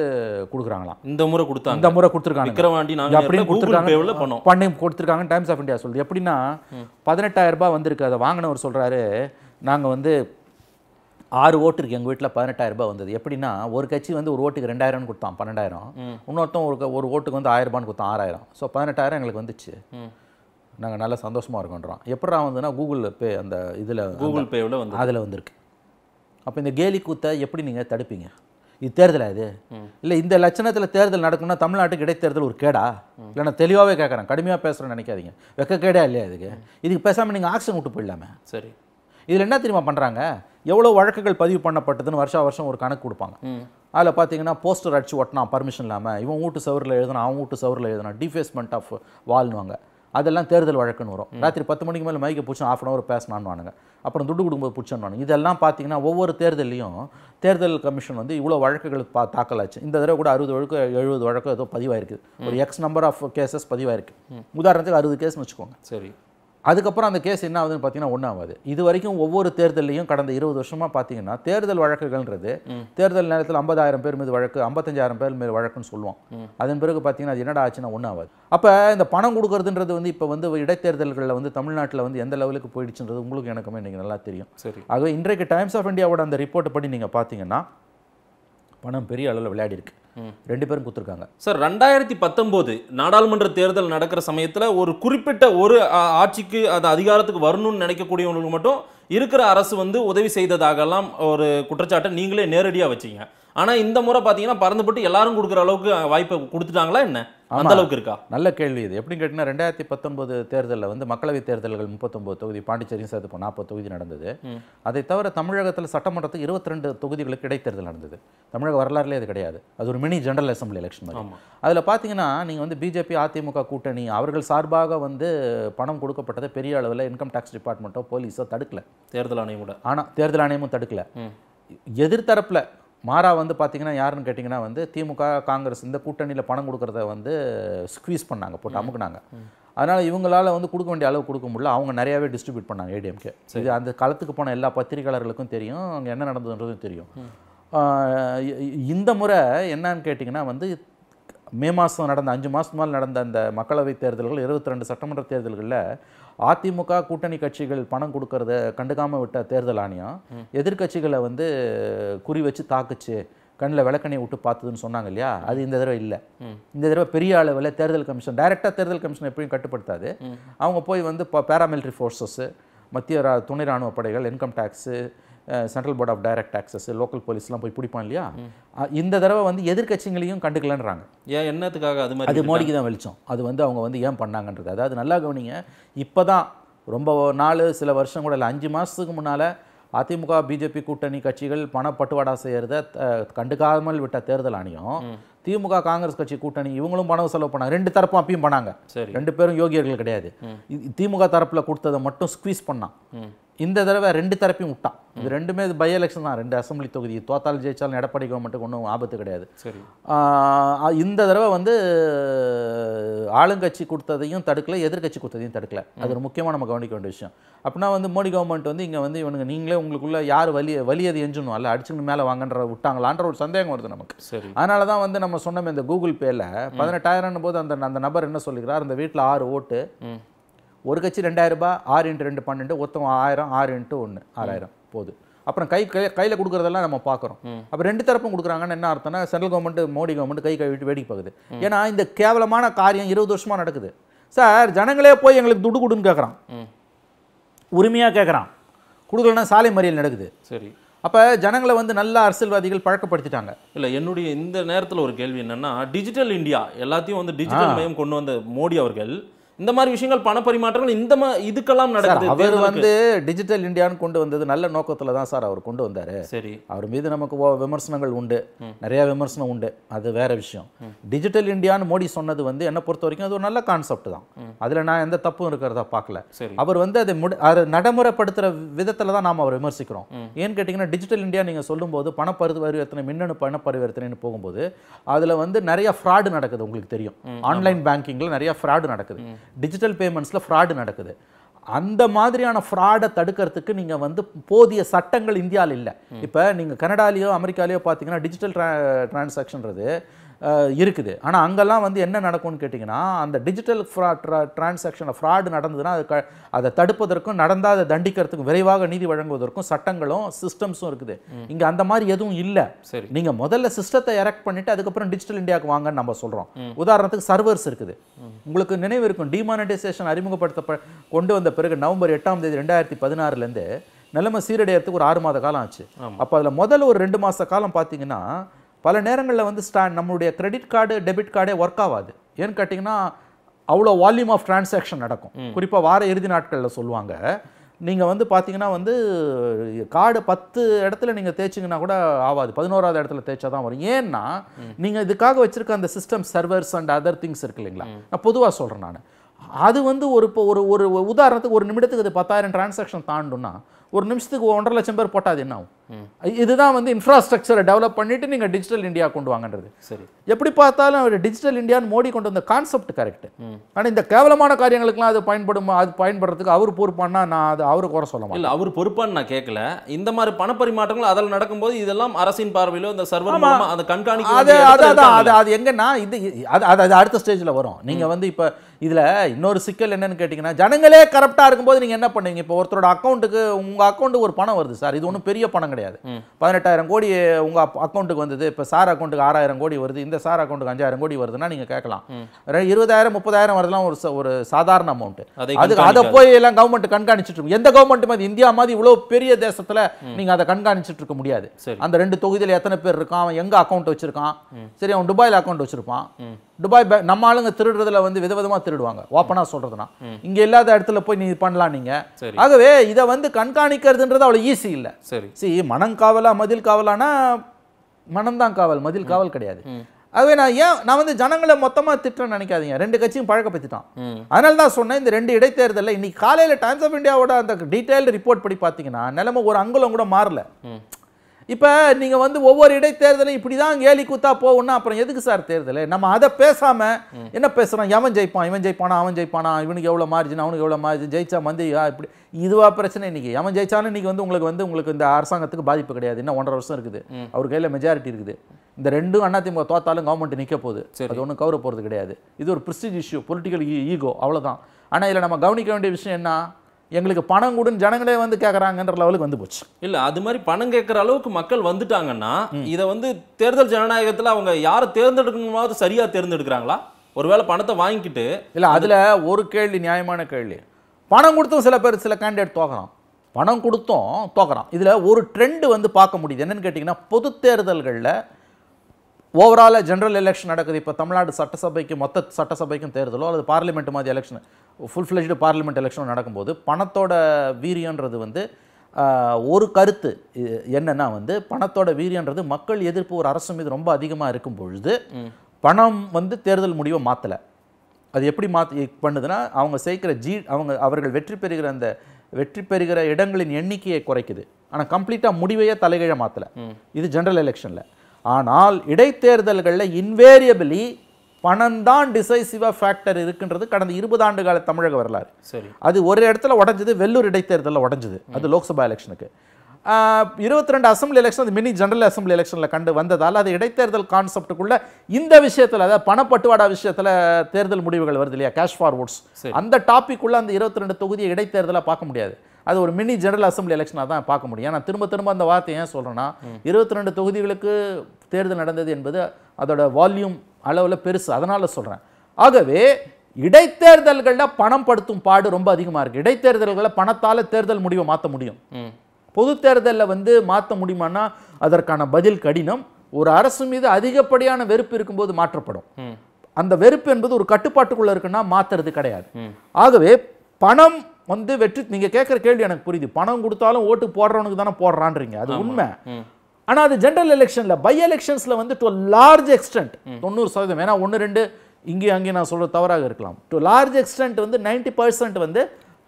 கொடுக்குறாங்களாம் இந்த முறை கொடுத்தா இந்த முறை கொடுத்துருக்காங்க விக்ரவாண்டி நாங்கள் அப்படின்னு கொடுத்துருக்காங்க பண்ணி கொடுத்துருக்காங்க டைம்ஸ் ஆஃப் இந்தியா சொல்லுது எப்படின்னா பதினெட்டாயிரம் ரூபாய் வந்திருக்கு அதை வாங்கினவர் சொல்கிறாரு நாங்கள் வந்து ஆறு ஓட்டு இருக்குது எங்கள் வீட்டில் பதினெட்டாயிரம் ரூபாய் வந்தது எப்படின்னா ஒரு கட்சி வந்து ஒரு ஓட்டுக்கு ரெண்டாயிரம்னு கொடுத்தான் பன்னெண்டாயிரம் இன்னொருத்தன் ஒரு ஒரு ஓட்டுக்கு வந்து ஆயிரம் ரூபான்னு கொடுத்தான் ஆறாயிரம் ஸோ பதினெட்டாயிரம் எங்களுக்கு வந்துச்சு நாங்கள் நல்லா சந்தோஷமாக இருக்கோன்றோம் எப்படா வந்துன்னா கூகுள் பே அந்த இதில் கூகுள் பேவில் வந்து அதில் வந்திருக்கு அப்போ இந்த கேலி கூத்தை எப்படி நீங்கள் தடுப்பீங்க இது தேர்தல் இது இல்லை இந்த லட்சணத்தில் தேர்தல் நடக்கும்னா தமிழ்நாட்டுக்கு இடைத்தேர்தல் ஒரு கேடா இல்லை நான் தெளிவாகவே கேட்குறேன் கடுமையாக பேசுகிறேன்னு நினைக்காதீங்க வெக்க கேடா இல்லையா இதுக்கு இதுக்கு பேசாமல் நீங்கள் ஆக்ஷன் விட்டு போயிடலாமே சரி இதில் என்ன தெரியுமா பண்ணுறாங்க எவ்வளோ வழக்குகள் பதிவு பண்ணப்பட்டதுன்னு வருஷா வருஷம் ஒரு கணக்கு கொடுப்பாங்க அதில் பார்த்தீங்கன்னா போஸ்டர் அடிச்சு ஒட்டினா பர்மிஷன் இல்லாமல் இவன் வீட்டு சவரில் எழுதணும் அவன் வீட்டு சவரில் எழுதணும் டிஃபேஸ்மெண்ட் ஆஃப் வால்னுவாங்க அதெல்லாம் தேர்தல் வழக்குன்னு வரும் ராத்திரி பத்து மணிக்கு மேலே மைக்கை பிடிச்சி ஆஃப் அன் ஹவர் பேசினான்னு அப்புறம் துட்டு கொடுக்கும்போது பிடிச்சோன்னு இதெல்லாம் பார்த்தீங்கன்னா ஒவ்வொரு தேர்தலையும் தேர்தல் கமிஷன் வந்து இவ்வளோ வழக்குகள் பா தாக்கல் ஆச்சு இந்த தடவை கூட அறுபது வழக்கு எழுபது வழக்கு ஏதோ பதிவாயிருக்கு ஒரு எக்ஸ் நம்பர் ஆஃப் கேசஸ் பதிவாயிருக்கு உதாரணத்துக்கு அறுபது கேஸ்னு வச்சுக்கோங்க சரி அதுக்கப்புறம் அந்த கேஸ் என்ன ஆகுதுன்னு பார்த்தீங்கன்னா ஒன்றாவது இது வரைக்கும் ஒவ்வொரு தேர்தலையும் கடந்த இருபது வருஷமாக பார்த்தீங்கன்னா தேர்தல் வழக்குகள்ன்றது தேர்தல் நேரத்தில் ஐம்பதாயிரம் பேர் மீது வழக்கு ஐம்பத்தஞ்சாயிரம் பேர் மீது வழக்குன்னு சொல்லுவோம் அதன் பிறகு பார்த்தீங்கன்னா அது என்னடா ஆச்சுன்னா ஒன்றாவது அப்போ இந்த பணம் கொடுக்கறதுன்றது வந்து இப்போ வந்து இடைத்தேர்தல்களில் வந்து தமிழ்நாட்டில் வந்து எந்த லெவலுக்கு போயிடுச்சுன்றது உங்களுக்கு எனக்குமே இன்றைக்கி நல்லா தெரியும் சரி ஆகவே இன்றைக்கு டைம்ஸ் ஆஃப் இந்தியாவோட அந்த ரிப்போர்ட் படி நீங்கள் பார்த்தீங்கன்னா பணம் பெரிய அளவில் விளையாடிருக்கு ரெண்டு பேரும் கொடுத்துருக்காங்க சார் ரெண்டாயிரத்தி பத்தொம்போது நாடாளுமன்ற தேர்தல் நடக்கிற சமயத்தில் ஒரு குறிப்பிட்ட ஒரு ஆட்சிக்கு அது அதிகாரத்துக்கு வரணும்னு நினைக்கக்கூடியவங்களுக்கு மட்டும் இருக்கிற அரசு வந்து உதவி செய்ததாகலாம் ஒரு குற்றச்சாட்டை நீங்களே நேரடியாக வச்சிங்க ஆனால் இந்த முறை பார்த்தீங்கன்னா பறந்து போட்டு எல்லாரும் கொடுக்குற அளவுக்கு வாய்ப்பை கொடுத்துட்டாங்களா என்ன அந்த அளவுக்கு இருக்கா நல்ல கேள்வி இது எப்படின்னு கேட்டிங்கன்னா ரெண்டாயிரத்தி பத்தொன்பது தேர்தலில் வந்து மக்களவைத் தேர்தல்கள் முப்பத்தொம்பது தொகுதி பாண்டிச்சேரியும் சேர்த்து இப்போ நாற்பது தொகுதி நடந்தது அதை தவிர தமிழகத்தில் சட்டமன்றத்துக்கு இருபத்தி ரெண்டு தொகுதிகளுக்கு இடைத்தேர்தல் நடந்தது தமிழக வரலாறுலேயே அது கிடையாது அது ஒரு மினி ஜெனரல் அசம்பிளி எலெக்ஷன் மாதிரி அதில் பார்த்தீங்கன்னா நீங்கள் வந்து பிஜேபி அதிமுக கூட்டணி அவர்கள் சார்பாக வந்து பணம் கொடுக்கப்பட்டதை பெரிய அளவில் இன்கம் டேக்ஸ் டிபார்ட்மெண்ட்டோ போலீஸோ தடுக்கல தேர்தல் ஆணையம் ஆனால் தேர்தல் ஆணையமும் தடுக்கல எதிர்த்தரப்பில் மாறா வந்து பார்த்திங்கன்னா யாருன்னு கேட்டிங்கன்னா வந்து திமுக காங்கிரஸ் இந்த கூட்டணியில் பணம் கொடுக்குறத வந்து ஸ்க்வீஸ் பண்ணாங்க போட்டு அமுக்குனாங்க அதனால் இவங்களால் வந்து கொடுக்க வேண்டிய அளவு கொடுக்க முடியல அவங்க நிறையாவே டிஸ்ட்ரிபியூட் பண்ணாங்க ஏடிஎம்கே இது அந்த காலத்துக்கு போன எல்லா பத்திரிகையாளர்களுக்கும் தெரியும் அங்கே என்ன நடந்ததுன்றதும் தெரியும் இந்த முறை என்னன்னு கேட்டிங்கன்னா வந்து மே மாதம் நடந்த அஞ்சு மாதம் மேலே நடந்த அந்த மக்களவைத் தேர்தல்கள் இருபத்தி ரெண்டு சட்டமன்ற தேர்தல்களில் அதிமுக கூட்டணி கட்சிகள் பணம் கொடுக்கறத கண்டுக்காமல் விட்ட தேர்தல் ஆணையம் எதிர்கட்சிகளை வந்து குறி வச்சு தாக்குச்சு கண்ணில் விளக்கணையை விட்டு பார்த்ததுன்னு சொன்னாங்க இல்லையா அது இந்த தடவை இல்லை இந்த தடவை பெரிய அளவில் தேர்தல் கமிஷன் டைரெக்டாக தேர்தல் கமிஷன் எப்படியும் கட்டுப்படுத்தாது அவங்க போய் வந்து இப்போ பேராமிலிட்ரி ஃபோர்ஸஸ்ஸு மத்திய துணை இராணுவ படைகள் income tax central board of direct taxes local போலீஸ்லாம் போய் பிடிப்பான் இல்லையா இந்த தடவை வந்து எதிர்கட்சிகளையும் கண்டுக்கலன்றாங்க ஏன் என்னத்துக்காக அது மாதிரி அது மோடிக்கு தான் வெளிச்சம் அது வந்து அவங்க வந்து ஏன் பண்ணாங்கன்றது அதாவது நல்லா கவனிங்க இப்போ தான் ரொம்ப நாலு சில வருஷம் கூட இல்லை அஞ்சு மாதத்துக்கு முன்னால் அதிமுக பிஜேபி கூட்டணி கட்சிகள் பணப்பட்டுவாடா செய்கிறத கண்டுக்காமல் விட்ட தேர்தல் ஆணையம் திமுக காங்கிரஸ் கட்சி கூட்டணி இவங்களும் பணம் செலவு பண்ணாங்க ரெண்டு தரப்பும் அப்பயும் பண்ணாங்க ரெண்டு பேரும் யோகியர்கள் கிடையாது திமுக தரப்பில் கொடுத்ததை மட்டும் ஸ்குவீஸ் பண்ணான் இந்த தடவை ரெண்டு தரப்பையும் விட்டான் இது ரெண்டுமே இது பை எலெக்ஷன் தான் ரெண்டு அசம்பிளி தொகுதி தோத்தால் ஜெயிச்சாலும் எடப்பாடி கவர்மெண்ட்டுக்கு ஒன்றும் ஆபத்து கிடையாது சரி இந்த தடவை வந்து ஆளுங்கட்சி கொடுத்ததையும் தடுக்கல எதிர்கட்சி கொடுத்ததையும் தடுக்கல அது ஒரு முக்கியமாக நம்ம கவனிக்க வேண்டிய விஷயம் அப்படின்னா வந்து மோடி கவர்மெண்ட் வந்து இங்கே வந்து இவனுங்க நீங்களே உங்களுக்குள்ள யார் வலி வலியது எஞ்சணும் அல்ல அடிச்சுன்னு மேலே வாங்கன்ற விட்டாங்களான்ற ஒரு சந்தேகம் வருது நமக்கு சரி அதனால தான் வந்து நம்ம சொன்னோம் இந்த கூகுள் பேல பதினெட்டாயிரம் போது அந்த அந்த நபர் என்ன சொல்லிக்கிறார் அந்த வீட்டில் ஆறு ஓட்டு ஒரு கட்சி ரூபாய் ஆறு இன்ட்டு ரெண்டு பன்னெண்டு ஒருத்தவங்க ஆயிரம் ஆறு இன்ட்டு ஒன்று ஆறாயிரம் போகுது அப்புறம் கை கை கையில் கொடுக்குறதெல்லாம் நம்ம பார்க்குறோம் அப்போ ரெண்டு தரப்பும் கொடுக்குறாங்கன்னு என்ன அர்த்தம்னா சென்ட்ரல் கவர்மெண்ட் மோடி கவர்மெண்ட் கை கழுவிட்டு வேடிக்கை பார்க்குது ஏன்னா இந்த கேவலமான காரியம் இருபது வருஷமாக நடக்குது சார் ஜனங்களே போய் எங்களுக்கு துடு கொடுன்னு கேட்குறான் உரிமையாக கேட்குறான் கொடுக்கலன்னா சாலை மறியல் நடக்குது சரி அப்போ ஜனங்களை வந்து நல்ல அரசியல்வாதிகள் பழக்கப்படுத்திட்டாங்க இல்லை என்னுடைய இந்த நேரத்தில் ஒரு கேள்வி என்னென்னா டிஜிட்டல் இந்தியா எல்லாத்தையும் வந்து டிஜிட்டல் மையம் கொண்டு வந்த மோடி அவர்கள் இந்த மாதிரி விஷயங்கள் பண பரிமாற்றங்கள் இந்த மா இதுக்கெல்லாம் நடக்குது அவர் வந்து டிஜிட்டல் இந்தியான்னு கொண்டு வந்தது நல்ல நோக்கத்தில் தான் சார் அவர் கொண்டு வந்தார் சரி அவர் மீது நமக்கு விமர்சனங்கள் உண்டு நிறையா விமர்சனம் உண்டு அது வேற விஷயம் டிஜிட்டல் இந்தியான்னு மோடி சொன்னது வந்து என்னை பொறுத்த வரைக்கும் அது ஒரு நல்ல கான்செப்ட் தான் அதில் நான் எந்த தப்பும் இருக்கிறதா பார்க்கல அவர் வந்து அதை முடி அதை நடைமுறைப்படுத்துகிற விதத்தில் தான் நாம் அவர் விமர்சிக்கிறோம் ஏன்னு கேட்டிங்கன்னா டிஜிட்டல் இந்தியா நீங்கள் சொல்லும்போது பண பரிவர்த்தனை மின்னணு பண பரிவர்த்தனைன்னு போகும்போது அதில் வந்து நிறைய ஃப்ராடு நடக்குது உங்களுக்கு தெரியும் ஆன்லைன் பேங்கிங்கில் நிறைய ஃப்ராடு நடக்குது டிஜிட்டல் பேமெண்ட்ஸில் ஃப்ராடு நடக்குது அந்த மாதிரியான ஃப்ராடை தடுக்கிறதுக்கு நீங்கள் வந்து போதிய சட்டங்கள் இந்தியாவில் இல்லை இப்போ நீங்கள் கனடாலேயோ அமெரிக்காலேயோ பார்த்தீங்கன்னா டிஜிட்டல் ட்ரா ட்ரான்சாக்ஷன்றது இருக்குது ஆனால் அங்கெல்லாம் வந்து என்ன நடக்கும்னு கேட்டிங்கன்னா அந்த டிஜிட்டல் ஃப்ராட் ட்ரா ஃப்ராடு நடந்ததுன்னா அது க அதை தடுப்பதற்கும் நடந்தால் அதை தண்டிக்கிறதுக்கும் விரைவாக நீதி வழங்குவதற்கும் சட்டங்களும் சிஸ்டம்ஸும் இருக்குது இங்கே அந்த மாதிரி எதுவும் இல்லை சரி நீங்கள் முதல்ல சிஸ்டத்தை எரக்ட் பண்ணிவிட்டு அதுக்கப்புறம் டிஜிட்டல் இந்தியாவுக்கு வாங்கன்னு நம்ம சொல்கிறோம் உதாரணத்துக்கு சர்வர்ஸ் இருக்குது உங்களுக்கு நினைவு இருக்கும் டிமானடைசேஷன் அறிமுகப்படுத்த கொண்டு வந்த பிறகு நவம்பர் எட்டாம் தேதி ரெண்டாயிரத்தி பதினாறுலேருந்து நிலைமை சீரடையிறதுக்கு ஒரு ஆறு மாத காலம் ஆச்சு அப்போ அதில் முதல்ல ஒரு ரெண்டு மாத காலம் பார்த்தீங்கன்னா பல நேரங்களில் வந்து ஸ்டா நம்மளுடைய கிரெடிட் கார்டு டெபிட் கார்டே ஒர்க் ஆகாது ஏன்னு கேட்டிங்கன்னா அவ்வளோ வால்யூம் ஆஃப் டிரான்சாக்ஷன் நடக்கும் குறிப்பாக வார இறுதி நாட்களில் சொல்லுவாங்க நீங்கள் வந்து பார்த்தீங்கன்னா வந்து கார்டு பத்து இடத்துல நீங்கள் தேய்ச்சிங்கன்னா கூட ஆகாது பதினோராவது இடத்துல தேய்ச்சா தான் வரும் ஏன்னா நீங்கள் இதுக்காக வச்சுருக்க அந்த system servers and other things இருக்கு இல்லைங்களா நான் பொதுவாக சொல்கிறேன் நான் அது வந்து ஒரு இப்போ ஒரு ஒரு உதாரணத்துக்கு ஒரு நிமிடத்துக்கு அது பத்தாயிரம் டிரான்சாக்ஷன் தாண்டும்னா ஒரு நிமிஷத்துக்கு ஒன்றரை லட்சம் பேர் போட்டால் அது என்ன ஆகும் இதுதான் வந்து இன்ஃப்ராஸ்ட்ரக்சரை டெவலப் பண்ணிட்டு நீங்கள் டிஜிட்டல் இந்தியா கொண்டு வாங்கன்றது சரி எப்படி பார்த்தாலும் அவர் டிஜிட்டல் இந்தியான்னு மோடி கொண்டு வந்த கான்செப்ட் கரெக்ட் ஆனால் இந்த கேவலமான காரியங்களுக்குலாம் அது பயன்படும் அது பயன்படுறதுக்கு அவர் பொறுப்பானா நான் அது அவருக்கு குறை சொல்ல இல்லை அவர் பொறுப்பான்னு நான் கேட்கல இந்த மாதிரி பணப்பரிமாற்றங்கள் அதில் நடக்கும்போது இதெல்லாம் அரசின் பார்வையிலோ இந்த சர்வர் அந்த கண்காணிக்க அது அதான் அது அது எங்கன்னா இது அது அது அடுத்த ஸ்டேஜில் வரும் நீங்கள் வந்து இப்போ இதில் இன்னொரு சிக்கல் என்னன்னு கேட்டிங்கன்னா ஜனங்களே கரெக்டாக இருக்கும்போது நீங்கள் என்ன பண்ணுவீங்க இப்போ ஒருத்தரோட அக்கௌண்ட்டுக்கு உங்கள் அக்கௌண்ட்டுக்கு ஒரு பணம் வருது சார் இது ஒன்றும் பெரிய பணம் கிடையாது கிடையாது பதினெட்டாயிரம் கோடி உங்கள் அக்கௌண்ட்டுக்கு வந்தது இப்போ சார் அக்கௌண்ட்டுக்கு ஆறாயிரம் கோடி வருது இந்த சார் அக்கௌண்ட்டுக்கு அஞ்சாயிரம் கோடி வருதுன்னா நீங்கள் கேட்கலாம் இருபதாயிரம் முப்பதாயிரம் வருதுலாம் ஒரு ஒரு சாதாரண அமௌண்ட்டு அது அதை போய் எல்லாம் கவர்மெண்ட் கண்காணிச்சுட்டு இருக்கும் எந்த கவர்மெண்ட் மாதிரி இந்தியா மாதிரி இவ்வளோ பெரிய தேசத்தில் நீங்கள் அதை கண்காணிச்சுட்டு இருக்க முடியாது அந்த ரெண்டு தொகுதியில் எத்தனை பேர் இருக்கான் அவன் எங்கே அக்கௌண்ட் வச்சிருக்கான் சரி அவன் துபாயில் அக்கௌண்ட் வச்சிருப்பான் துபாய் நம்ம ஆளுங்க திருடுறதுல வந்து விதவிதமாக திருடுவாங்க ஓப்பனாக சொல்றதுனா இங்கே இல்லாத இடத்துல போய் நீ பண்ணலாம் நீங்கள் ஆகவே இதை வந்து கண்காணிக்கிறதுன்றது அவ்வளோ ஈஸி இல்லை சரி மனம் காவலா மதில் காவலானா மனம்தான் காவல் மதில் காவல் கிடையாது ஆகவே நான் ஏன் நான் வந்து ஜனங்களை மொத்தமாக திட்டுறேன் நினைக்காதீங்க ரெண்டு கட்சியும் பழக்கப்படுத்திட்டான் அதனால தான் சொன்னேன் இந்த ரெண்டு இடைத்தேர்தலில் இன்னைக்கு காலையில் டைம்ஸ் ஆஃப் இந்தியாவோட அந்த டீட்டெயில்டு ரிப்போர்ட் படி பார்த்தீங்கன்னா நிலைமை ஒரு அங்குலம் கூட மாறல இப்போ நீங்கள் வந்து ஒவ்வொரு இடைத்தேர்தலும் இப்படி தான் கேலி கூத்தா போகணும்னா அப்புறம் எதுக்கு சார் தேர்தல் நம்ம அதை பேசாமல் என்ன பேசுகிறோம் எவன் ஜெயிப்பான் இவன் ஜெயிப்பானா அவன் ஜெயிப்பானா இவனுக்கு எவ்வளோ மார்ஜின் அவனுக்கு எவ்வளோ மார்ஜின் ஜெயிச்சா மந்திரியா இப்படி இதுவாக பிரச்சனை இன்னைக்கு எவன் ஜெயிச்சாலும் இன்னைக்கு வந்து உங்களுக்கு வந்து உங்களுக்கு இந்த அரசாங்கத்துக்கு பாதிப்பு கிடையாது இன்னும் ஒன்றரை வருஷம் இருக்குது அவர் கையில் மெஜாரிட்டி இருக்குது இந்த ரெண்டும் அதிமுக தோத்தாலும் கவர்மெண்ட் நிற்க போகுது அது ஒன்றும் கவர போகிறது கிடையாது இது ஒரு ப்ரிஸ்டிஜ் இஷ்யூ பொலிட்டிக்கல் ஈகோ அவ்வளோதான் ஆனால் இதில் நம்ம கவனிக்க வேண்டிய விஷயம் என்ன எங்களுக்கு பணம் கொடுன்னு ஜனங்களே வந்து கேட்குறாங்கன்ற லெவலுக்கு வந்து போச்சு இல்லை அது மாதிரி பணம் கேட்குற அளவுக்கு மக்கள் வந்துட்டாங்கன்னா இதை வந்து தேர்தல் ஜனநாயகத்தில் அவங்க யாரை தேர்ந்தெடுக்கணுமாவது சரியாக தேர்ந்தெடுக்கிறாங்களா ஒருவேளை பணத்தை வாங்கிக்கிட்டு இல்லை அதில் ஒரு கேள்வி நியாயமான கேள்வி பணம் கொடுத்தும் சில பேர் சில கேண்டிடேட் தோக்கலாம் பணம் கொடுத்தும் தோக்கலாம் இதில் ஒரு ட்ரெண்டு வந்து பார்க்க முடியுது என்னென்னு கேட்டிங்கன்னா பொது தேர்தல்களில் ஓவரால ஜென்ரல் எலெக்ஷன் நடக்குது இப்போ தமிழ்நாடு சட்டசபைக்கு மொத்த சட்டசபைக்கும் தேர்தலோ அல்லது பார்லிமெண்ட் மாதிரி எலெக்ஷன் ஃபுல் ஃப்ளெஜ்டு பார்லிமெண்ட் எலெக்ஷனும் நடக்கும்போது பணத்தோட வீரியன்றது வந்து ஒரு கருத்து என்னென்னா வந்து பணத்தோட வீரியன்றது மக்கள் எதிர்ப்பு ஒரு அரசு மீது ரொம்ப அதிகமாக இருக்கும் பொழுது பணம் வந்து தேர்தல் முடிவை மாற்றலை அது எப்படி மாற்றி பண்ணுதுன்னா அவங்க சேர்க்கிற ஜி அவங்க அவர்கள் வெற்றி பெறுகிற அந்த வெற்றி பெறுகிற இடங்களின் எண்ணிக்கையை குறைக்குது ஆனால் கம்ப்ளீட்டாக முடிவையே தலைகீழ மாற்றலை இது ஜென்ரல் எலெக்ஷனில் ஆனால் இடைத்தேர்தல்களில் இன்வேரியபிளி பணம் தான் டிசைசிவாக ஃபேக்டர் இருக்குன்றது கடந்த இருபது ஆண்டு கால தமிழக வரலாறு சரி அது ஒரு இடத்துல உடஞ்சது வெள்ளூர் இடைத்தேர்தலில் உடஞ்சது அது லோக்சபா எலெக்ஷனுக்கு இருபத்தி ரெண்டு அசம்பிளி எலெக்ஷன் அது மினி ஜெனரல் அசம்பிளி எலெக்ஷனில் கண்டு வந்ததால் அது இடைத்தேர்தல் கான்செப்டுக்குள்ள இந்த விஷயத்தில் அதாவது பணப்பட்டுவாடா விஷயத்தில் தேர்தல் முடிவுகள் வருது இல்லையா கேஷ் ஃபார்வர்ட்ஸ் அந்த டாபிக் உள்ள அந்த இருபத்தி ரெண்டு தொகுதியை இடைத்தேர்தலாக பார்க்க முடியாது அது ஒரு மினி ஜெனரல் அசம்பிளி எலெக்ஷனாக தான் பார்க்க முடியும் ஆனால் திரும்ப திரும்ப அந்த வார்த்தை ஏன் சொல்கிறேன்னா இருபத்தி ரெண்டு தொகுதிகளுக்கு தேர்தல் நடந்தது என்பது அதோட வால்யூம் அளவில் பெருசு அதனால் சொல்கிறேன் ஆகவே இடைத்தேர்தல்களில் பணம் படுத்தும் பாடு ரொம்ப அதிகமாக இருக்குது இடைத்தேர்தல்களை பணத்தால் தேர்தல் முடிவை மாற்ற முடியும் பொது தேர்தலில் வந்து மாற்ற முடியுமான்னா அதற்கான பதில் கடினம் ஒரு அரசு மீது அதிகப்படியான வெறுப்பு இருக்கும்போது மாற்றப்படும் அந்த வெறுப்பு என்பது ஒரு கட்டுப்பாட்டுக்குள்ளே இருக்குன்னா மாற்றுறது கிடையாது ஆகவே பணம் வந்து வெற்றி நீங்கள் கேட்குற கேள்வி எனக்கு புரியுது பணம் கொடுத்தாலும் ஓட்டு போடுறவனுக்கு தானே போடுறான்றீங்க அது உண்மை ஆனால் அது ஜென்ரல் எலெக்ஷனில் பை எலெக்ஷன்ஸில் வந்து டு லார்ஜ் எக்ஸ்டென்ட் தொண்ணூறு சதவீதம் ஏன்னா ஒன்று ரெண்டு இங்கேயும் அங்கேயும் நான் சொல்கிற தவறாக இருக்கலாம் டு லார்ஜ் எக்ஸ்டென்ட் வந்து நைன்டி பர்சன்ட் வந்து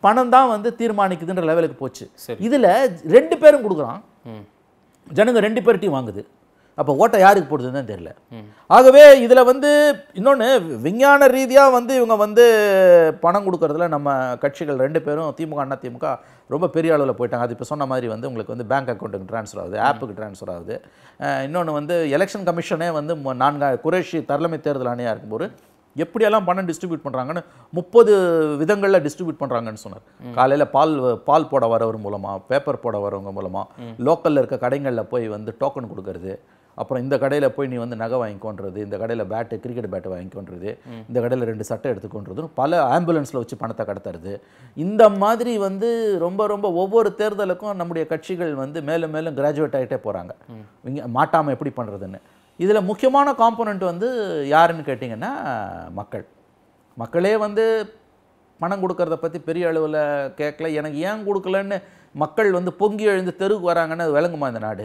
பணம் தான் வந்து தீர்மானிக்குதுன்ற லெவலுக்கு போச்சு இதில் ரெண்டு பேரும் கொடுக்குறான் ஜனங்க ரெண்டு பேர்ட்டையும் வாங்குது அப்போ ஓட்டை யாருக்கு போடுதுன்னு தெரியல ஆகவே இதில் வந்து இன்னொன்று விஞ்ஞான ரீதியாக வந்து இவங்க வந்து பணம் கொடுக்கறதுல நம்ம கட்சிகள் ரெண்டு பேரும் திமுக அண்ணா திமுக ரொம்ப பெரிய அளவில் போயிட்டாங்க அது இப்போ சொன்ன மாதிரி வந்து உங்களுக்கு வந்து பேங்க் அக்கௌண்ட்டுக்கு ட்ரான்ஸ்ஃபர் ஆகுது ஆப்புக்கு ட்ரான்ஸ்ஃபர் ஆகுது இன்னொன்று வந்து எலெக்ஷன் கமிஷனே வந்து நான்கா குறைஷி தலைமை தேர்தல் ஆணையாக இருக்கும்போது எப்படியெல்லாம் பணம் டிஸ்ட்ரிபியூட் பண்ணுறாங்கன்னு முப்பது விதங்களில் டிஸ்ட்ரிபியூட் பண்ணுறாங்கன்னு சொன்னார் காலையில் பால் பால் போட வரவர் மூலமாக பேப்பர் போட வரவங்க மூலமாக லோக்கலில் இருக்க கடைகளில் போய் வந்து டோக்கன் கொடுக்கறது அப்புறம் இந்த கடையில் போய் நீ வந்து நகை வாங்கிக்கொன்றது இந்த கடையில் பேட்டு கிரிக்கெட் பேட்டு வாங்கிக்கொன்றது இந்த கடையில் ரெண்டு சட்டை எடுத்துக்கொன்றது பல ஆம்புலன்ஸில் வச்சு பணத்தை கடத்துறது இந்த மாதிரி வந்து ரொம்ப ரொம்ப ஒவ்வொரு தேர்தலுக்கும் நம்முடைய கட்சிகள் வந்து மேலும் மேலும் கிராஜுவேட் ஆகிட்டே போகிறாங்க இங்கே மாட்டாமல் எப்படி பண்ணுறதுன்னு இதில் முக்கியமான காம்போனண்ட் வந்து யாருன்னு கேட்டிங்கன்னா மக்கள் மக்களே வந்து பணம் கொடுக்கறத பற்றி பெரிய அளவில் கேட்கல எனக்கு ஏன் கொடுக்கலன்னு மக்கள் வந்து பொங்கி எழுந்து தெருவுக்கு வராங்கன்னு அது விளங்குமா இந்த நாடு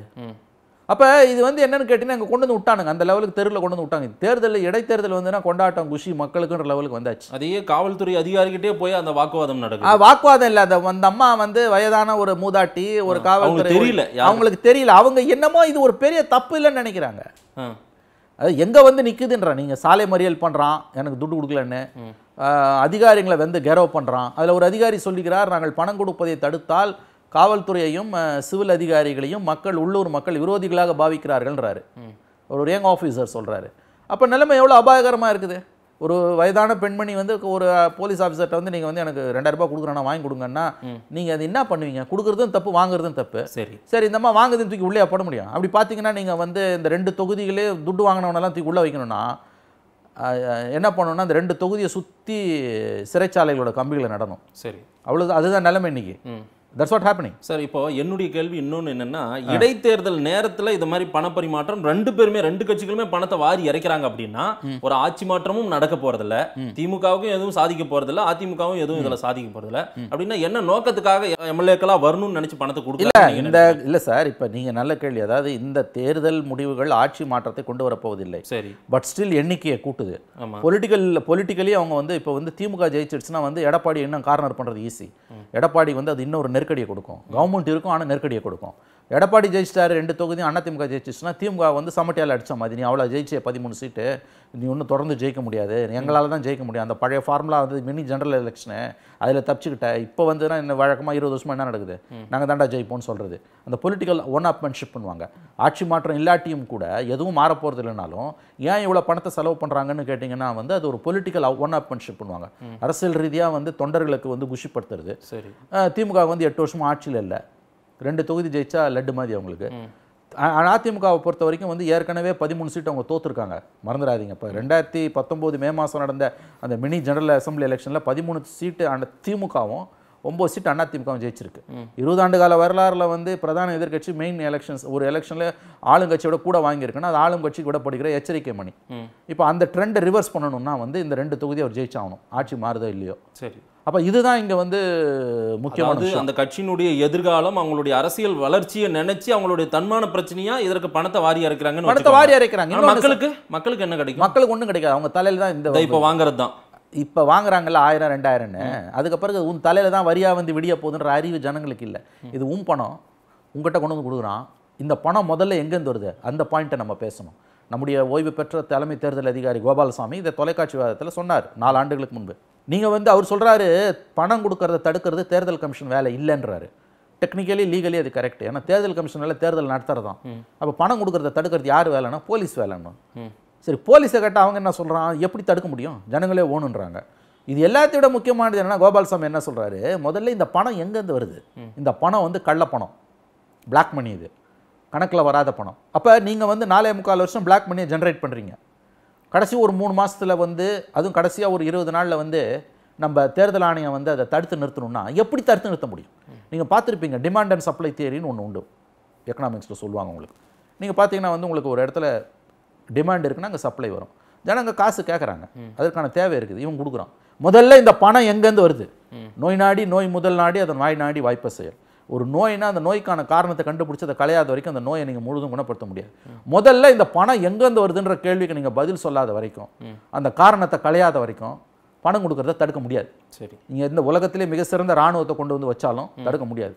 அப்போ இது வந்து என்னென்னு கேட்டிங்கன்னா அங்கே கொண்டு வந்து விட்டானுங்க அந்த லெவலுக்கு தெருவில் கொண்டு வந்து விட்டாங்க தேர்தல் இடைத்தேர்தல் வந்துன்னா கொண்டாட்டம் குஷி மக்களுக்குன்ற லெவலுக்கு வந்தாச்சு அதையே காவல்துறை அதிகாரிகிட்டே போய் அந்த வாக்குவாதம் நடக்கும் வாக்குவாதம் இல்லை அந்த அந்த அம்மா வந்து வயதான ஒரு மூதாட்டி ஒரு காவல்துறை தெரியல அவங்களுக்கு தெரியல அவங்க என்னமோ இது ஒரு பெரிய தப்பு இல்லைன்னு நினைக்கிறாங்க அது எங்கே வந்து நிற்குதுன்றான் நீங்கள் சாலை மறியல் பண்ணுறான் எனக்கு துட்டு கொடுக்கலன்னு அதிகாரிகளை வந்து கெரவ் பண்ணுறான் அதில் ஒரு அதிகாரி சொல்லிக்கிறார் நாங்கள் பணம் கொடுப்பதை தடுத்தால் காவல்துறையையும் சிவில் அதிகாரிகளையும் மக்கள் உள்ளூர் மக்கள் விரோதிகளாக பாவிக்கிறார்கள்ன்றாரு ஒரு யங் ஆஃபீஸர் சொல்கிறாரு அப்போ நிலைமை எவ்வளோ அபாயகரமாக இருக்குது ஒரு வயதான பெண்மணி வந்து ஒரு போலீஸ் ஆஃபீஸர்கிட்ட வந்து நீங்கள் வந்து எனக்கு ரெண்டாயிரரூபா கொடுக்குறேன்னா வாங்கி கொடுங்கன்னா நீங்கள் அது என்ன பண்ணுவீங்க கொடுக்குறதும் தப்பு வாங்குறதும் தப்பு சரி சரி இந்த மாதிரி வாங்குறதுன்னு தூக்கி உள்ளே போட முடியும் அப்படி பார்த்தீங்கன்னா நீங்கள் வந்து இந்த ரெண்டு தொகுதிகளே துட்டு வாங்கினவனெல்லாம் தூக்கி உள்ளே வைக்கணும்னா என்ன பண்ணணும்னா அந்த ரெண்டு தொகுதியை சுற்றி சிறைச்சாலைகளோட கம்பிகளை நடணும் சரி அவ்வளோ அதுதான் நிலைமை இன்னைக்கு தட்ஸ் வாட் ஹேப்பனிங் சார் இப்போ என்னுடைய கேள்வி இன்னொன்று என்னென்னா இடைத்தேர்தல் நேரத்தில் இது மாதிரி பணப்பரிமாற்றம் ரெண்டு பேருமே ரெண்டு கட்சிகளுமே பணத்தை வாரி இறைக்கிறாங்க அப்படின்னா ஒரு ஆட்சி மாற்றமும் நடக்க போகிறதில்ல திமுகவுக்கும் எதுவும் சாதிக்க போகிறதில்ல அதிமுகவும் எதுவும் இதில் சாதிக்க போகிறதில்ல அப்படின்னா என்ன நோக்கத்துக்காக எம்எல்ஏக்களாக வரணும்னு நினச்சி பணத்தை கொடுக்கல இந்த இல்லை சார் இப்போ நீங்கள் நல்ல கேள்வி அதாவது இந்த தேர்தல் முடிவுகள் ஆட்சி மாற்றத்தை கொண்டு வரப்போவதில்லை சரி பட் ஸ்டில் எண்ணிக்கையை கூட்டுது பொலிட்டிக்கல் பொலிட்டிக்கலி அவங்க வந்து இப்போ வந்து திமுக ஜெயிச்சிருச்சுன்னா வந்து எடப்பாடி இன்னும் கார்னர் பண்ணுறது ஈஸி எடப்பாடி வந்து அது இன்னொரு நெருக்கடியை கொடுக்கும் கவர்மெண்ட் இருக்கும் ஆனால் நெருக்கடியை கொடுக்கும் எடப்பாடி ஜெயிச்சிட்டாரு ரெண்டு தொகுதியும் அதிமுக ஜெயிச்சிச்சுன்னா திமுக வந்து சமட்டியால் அடித்த மாதிரி நீ அவ்வளோ ஜெயிச்சே பதிமூணு சீட்டு நீ ஒன்றும் தொடர்ந்து ஜெயிக்க முடியாது எங்களால் தான் ஜெயிக்க முடியும் அந்த பழைய ஃபார்முலா வந்து மினி ஜென்ரல் எலெக்ஷனு அதில் தப்பிச்சுக்கிட்ட இப்போ வந்து என்ன வழக்கமாக இருபது வருஷமாக என்ன நடக்குது நாங்கள் தாண்டா ஜெயிப்போம்னு சொல்கிறது அந்த பொலிட்டிக்கல் ஒன் அப்மென்ஷிப் பண்ணுவாங்க ஆட்சி மாற்றம் இல்லாட்டியும் கூட எதுவும் மாறப்போகிறது இல்லைனாலும் ஏன் இவ்வளோ பணத்தை செலவு பண்ணுறாங்கன்னு கேட்டிங்கன்னா வந்து அது ஒரு பொலிட்டிக்கல் ஒன் அப்மென்ஷிப் பண்ணுவாங்க அரசியல் ரீதியாக வந்து தொண்டர்களுக்கு வந்து குஷிப்படுத்துறது திமுக வந்து எட்டு வருஷமாக ஆட்சியில் இல்லை ரெண்டு தொகுதி ஜெயிச்சா லட்டு மாதிரி அவங்களுக்கு அதிமுகவை பொறுத்த வரைக்கும் வந்து ஏற்கனவே பதிமூணு சீட் அவங்க தோற்றுருக்காங்க மறந்துடாதீங்க இப்போ ரெண்டாயிரத்தி பத்தொம்போது மே மாதம் நடந்த அந்த மினி ஜெனரல் அசம்பிளி எலெக்ஷனில் பதிமூணு சீட்டு அந்த திமுகவும் ஒம்பது சீட் அதிமுகவும் ஜெயிச்சிருக்கு இருபது ஆண்டு கால வரலாறில் வந்து பிரதான எதிர்கட்சி மெயின் எலெக்ஷன்ஸ் ஒரு எலெக்ஷனில் ஆளுங்கட்சியோட கூட வாங்கியிருக்குன்னா அது ஆளுங்கட்சிக்கு விடப்படுகிற எச்சரிக்கை மணி இப்போ அந்த ட்ரெண்டை ரிவர்ஸ் பண்ணணும்னா வந்து இந்த ரெண்டு தொகுதி அவர் ஜெயிச்சாகணும் ஆட்சி மாறுதோ இல்லையோ சரி அப்போ இதுதான் இங்கே வந்து முக்கியமானது அந்த கட்சியினுடைய எதிர்காலம் அவங்களுடைய அரசியல் வளர்ச்சியை நினைச்சு அவங்களுடைய தன்மான பிரச்சனையா இதற்கு பணத்தை வாரி இறக்குறாங்க பணத்தை வாரி இறக்குறாங்க மக்களுக்கு மக்களுக்கு என்ன கிடைக்கும் மக்களுக்கு ஒன்றும் கிடைக்காது அவங்க தலையில் தான் இந்த இப்போ வாங்குறது தான் இப்போ வாங்குறாங்கல்ல ஆயிரம் ரெண்டாயிரம்னு அதுக்கப்புறம் உன் தலையில் தான் வரியா வந்து விடிய போகுதுன்ற அறிவு ஜனங்களுக்கு இல்லை இது உன் பணம் உங்கள்கிட்ட கொண்டு வந்து கொடுக்குறான் இந்த பணம் முதல்ல எங்கேருந்து வருது அந்த பாயிண்ட்டை நம்ம பேசணும் நம்முடைய ஓய்வு பெற்ற தலைமை தேர்தல் அதிகாரி கோபாலசாமி இந்த தொலைக்காட்சி வாதத்தில் சொன்னார் நாலு ஆண்டுகளுக்கு முன்பு நீங்கள் வந்து அவர் சொல்கிறாரு பணம் கொடுக்கறத தடுக்கிறது தேர்தல் கமிஷன் வேலை இல்லைன்றாரு டெக்னிக்கலி லீகலி அது கரெக்ட் ஏன்னா தேர்தல் வேலை தேர்தல் நடத்துறதான் அப்போ பணம் கொடுக்கறத தடுக்கிறது யார் வேலைன்னா போலீஸ் வேலைன்னு சரி போலீஸை கேட்டால் அவங்க என்ன சொல்கிறான் எப்படி தடுக்க முடியும் ஜனங்களே ஓணுன்றாங்க இது எல்லாத்தையும் விட முக்கியமானது என்னன்னா கோபால்சாமி என்ன சொல்கிறாரு முதல்ல இந்த பணம் எங்கேருந்து வருது இந்த பணம் வந்து கள்ளப்பணம் பிளாக் மணி இது கணக்கில் வராத பணம் அப்போ நீங்கள் வந்து நாலே முக்கால் வருஷம் பிளாக் மணியை ஜென்ரேட் பண்ணுறீங்க கடைசி ஒரு மூணு மாதத்தில் வந்து அதுவும் கடைசியாக ஒரு இருபது நாளில் வந்து நம்ம தேர்தல் ஆணையம் வந்து அதை தடுத்து நிறுத்தணும்னா எப்படி தடுத்து நிறுத்த முடியும் நீங்கள் பார்த்துருப்பீங்க டிமாண்ட் அண்ட் சப்ளை தியரின்னு ஒன்று உண்டு எக்கனாமிக்ஸில் சொல்லுவாங்க உங்களுக்கு நீங்கள் பார்த்தீங்கன்னா வந்து உங்களுக்கு ஒரு இடத்துல டிமாண்ட் இருக்குன்னா அங்கே சப்ளை வரும் ஜனங்க காசு கேட்குறாங்க அதற்கான தேவை இருக்குது இவன் கொடுக்குறான் முதல்ல இந்த பணம் எங்கேருந்து வருது நோய் நாடி நோய் முதல் நாடி அதன் வாய் நாடி வாய்ப்பை செயல் ஒரு நோய்னா அந்த நோய்க்கான காரணத்தை கண்டுபிடிச்சி அதை கலையாத வரைக்கும் அந்த நோயை நீங்கள் முழுதும் குணப்படுத்த முடியாது முதல்ல இந்த பணம் எங்கேருந்து வருதுன்ற கேள்விக்கு நீங்கள் பதில் சொல்லாத வரைக்கும் அந்த காரணத்தை கலையாத வரைக்கும் பணம் கொடுக்கறத தடுக்க முடியாது சரி நீங்கள் இந்த உலகத்திலே மிக சிறந்த இராணுவத்தை கொண்டு வந்து வச்சாலும் தடுக்க முடியாது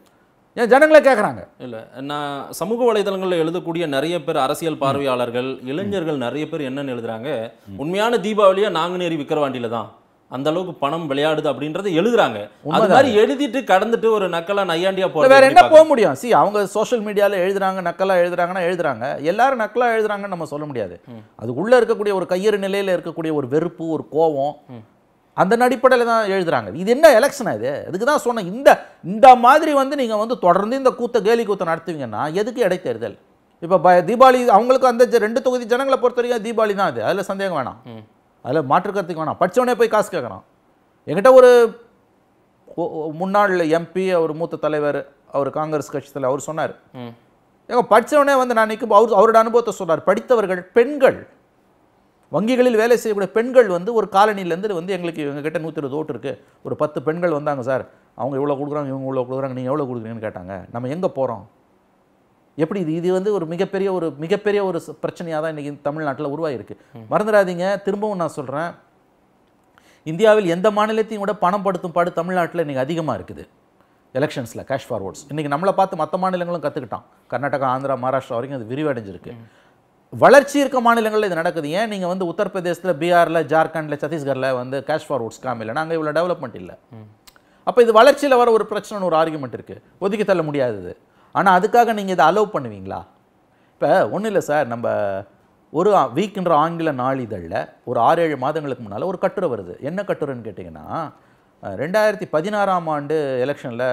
ஏன் ஜனங்களே கேட்குறாங்க இல்லை நான் சமூக வலைதளங்களில் எழுதக்கூடிய நிறைய பேர் அரசியல் பார்வையாளர்கள் இளைஞர்கள் நிறைய பேர் என்னென்னு எழுதுறாங்க உண்மையான தீபாவளியை நாங்குநேரி விக்கிரவாண்டியில் தான் அந்த அளவுக்கு பணம் விளையாடுது அப்படின்றத எழுதுறாங்க அது மாதிரி எழுதிட்டு கடந்துட்டு ஒரு நக்கலா நையாண்டியா போற வேற என்ன போக முடியும் சி அவங்க சோஷியல் மீடியால எழுதுறாங்க நக்கலா எழுதுறாங்கன்னா எழுதுறாங்க எல்லாரும் நக்கலா எழுதுறாங்கன்னு நம்ம சொல்ல முடியாது அது உள்ள இருக்கக்கூடிய ஒரு கையறு நிலையில இருக்கக்கூடிய ஒரு வெறுப்பு ஒரு கோவம் அந்த அடிப்படையில் தான் எழுதுறாங்க இது என்ன எலெக்ஷனா இது அதுக்கு தான் சொன்னேன் இந்த இந்த மாதிரி வந்து நீங்க வந்து தொடர்ந்து இந்த கூத்த கேலி கூத்த நடத்துவீங்கன்னா எதுக்கு இடைத்தேர்தல் இப்போ ப தீபாவளி அவங்களுக்கு அந்த ரெண்டு தொகுதி ஜனங்களை பொறுத்த வரைக்கும் தீபாவளி தான் அது அதில் சந்தேகம் வேணாம் அதில் மாற்றுக்கிறதுக்கு வேணாம் படித்தவனே போய் காசு கேட்குறான் என்கிட்ட ஒரு முன்னாள் எம்பி அவர் மூத்த தலைவர் அவர் காங்கிரஸ் கட்சி தலைவர் அவர் சொன்னார் எங்கள் படித்தவனே வந்து நான் நிற்கும் அவர் அவரோட அனுபவத்தை சொல்கிறார் படித்தவர்கள் பெண்கள் வங்கிகளில் வேலை செய்யக்கூடிய பெண்கள் வந்து ஒரு காலனியிலேருந்து வந்து எங்களுக்கு எங்ககிட்ட நூற்றி இருபது ஓட்டு இருக்குது ஒரு பத்து பெண்கள் வந்தாங்க சார் அவங்க இவ்வளோ கொடுக்குறாங்க இவங்க இவ்வளோ கொடுக்குறாங்க நீங்கள் எவ்வளோ கொடுக்குறீங்கன்னு கேட்டாங்க நம்ம எங்கே போகிறோம் எப்படி இது இது வந்து ஒரு மிகப்பெரிய ஒரு மிகப்பெரிய ஒரு பிரச்சனையாக தான் இன்றைக்கி தமிழ்நாட்டில் உருவாகிருக்கு மறந்துடாதீங்க திரும்பவும் நான் சொல்கிறேன் இந்தியாவில் எந்த மாநிலத்தையும் கூட பணம் படுத்தும் பாடு தமிழ்நாட்டில் இன்றைக்கி அதிகமாக இருக்குது எலெக்ஷன்ஸில் கேஷ் ஃபார்வர்ட்ஸ் இன்றைக்கி நம்மளை பார்த்து மற்ற மாநிலங்களும் கற்றுக்கிட்டான் கர்நாடகா ஆந்திரா மகாராஷ்டிரா வரைக்கும் அது விரிவடைஞ்சிருக்கு வளர்ச்சி இருக்க மாநிலங்களில் இது நடக்குது ஏன் நீங்கள் வந்து உத்தரப்பிரதேசத்தில் பீகாரில் ஜார்க்கண்டில் சத்தீஸ்கரில் வந்து கேஷ் ஃபார்வர்ட்ஸ் காமி இல்லை நாங்கள் இவ்வளோ டெவலப்மெண்ட் இல்லை அப்போ இது வளர்ச்சியில் வர ஒரு பிரச்சனைன்னு ஒரு ஆர்குமெண்ட் இருக்குது ஒதுக்கி தள்ள முடியாது ஆனால் அதுக்காக நீங்கள் இதை அலோவ் பண்ணுவீங்களா இப்போ ஒன்றும் இல்லை சார் நம்ம ஒரு வீக்குன்ற ஆங்கில நாளிதழில் ஒரு ஆறு ஏழு மாதங்களுக்கு முன்னால் ஒரு கட்டுரை வருது என்ன கட்டுரைன்னு கேட்டிங்கன்னா ரெண்டாயிரத்தி பதினாறாம் ஆண்டு எலெக்ஷனில்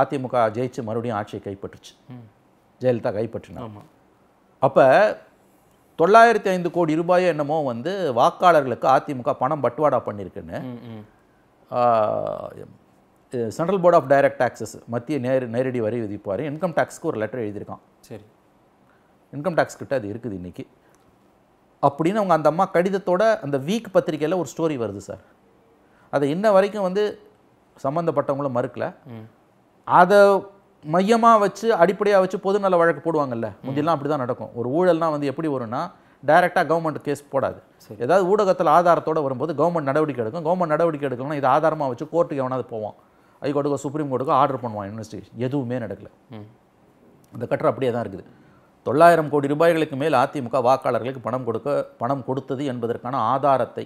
அதிமுக ஜெயிச்சு மறுபடியும் ஆட்சியை கைப்பற்றுச்சு ஜெயலலிதா கைப்பற்றின அப்போ தொள்ளாயிரத்தி ஐந்து கோடி ரூபாயோ என்னமோ வந்து வாக்காளர்களுக்கு அதிமுக பணம் பட்டுவாடா பண்ணியிருக்குன்னு central board of direct taxes மத்திய நேர் நேரடி வரி விதிப்பார் இன்கம் டேக்ஸ்க்கு ஒரு லெட்டர் எழுதியிருக்கான் சரி இன்கம் டேக்ஸ் கிட்ட அது இருக்குது இன்றைக்கி அப்படின்னு அவங்க அந்த அம்மா கடிதத்தோட அந்த வீக் பத்திரிக்கையில் ஒரு ஸ்டோரி வருது சார் அதை இன்ன வரைக்கும் வந்து சம்மந்தப்பட்டவங்களும் மறுக்கல அதை மையமாக வச்சு அடிப்படையாக வச்சு பொதுநல வழக்கு போடுவாங்கல்ல முந்திலாம் அப்படி தான் நடக்கும் ஒரு ஊழல்னால் வந்து எப்படி வரும்னா டைரெக்டாக கவர்மெண்ட் கேஸ் போடாது ஏதாவது ஊடகத்தில் ஆதாரத்தோடு வரும்போது கவர்மெண்ட் நடவடிக்கை எடுக்கும் கவர்மெண்ட் நடவடிக்கை எடுக்கணும்னா இது ஆதாரமாக வச்சு கோர்ட்டுக்கு எவனாவது போவான் ஹைகோர்ட்டுக்கோ சுப்ரீம் கோர்ட்டுக்கோ ஆர்டர் பண்ணுவான் இன்வெஸ்டிகேஷன் எதுவுமே நடக்கலை இந்த கட்டுரை அப்படியே தான் இருக்குது தொள்ளாயிரம் கோடி ரூபாய்களுக்கு மேல் அதிமுக வாக்காளர்களுக்கு பணம் கொடுக்க பணம் கொடுத்தது என்பதற்கான ஆதாரத்தை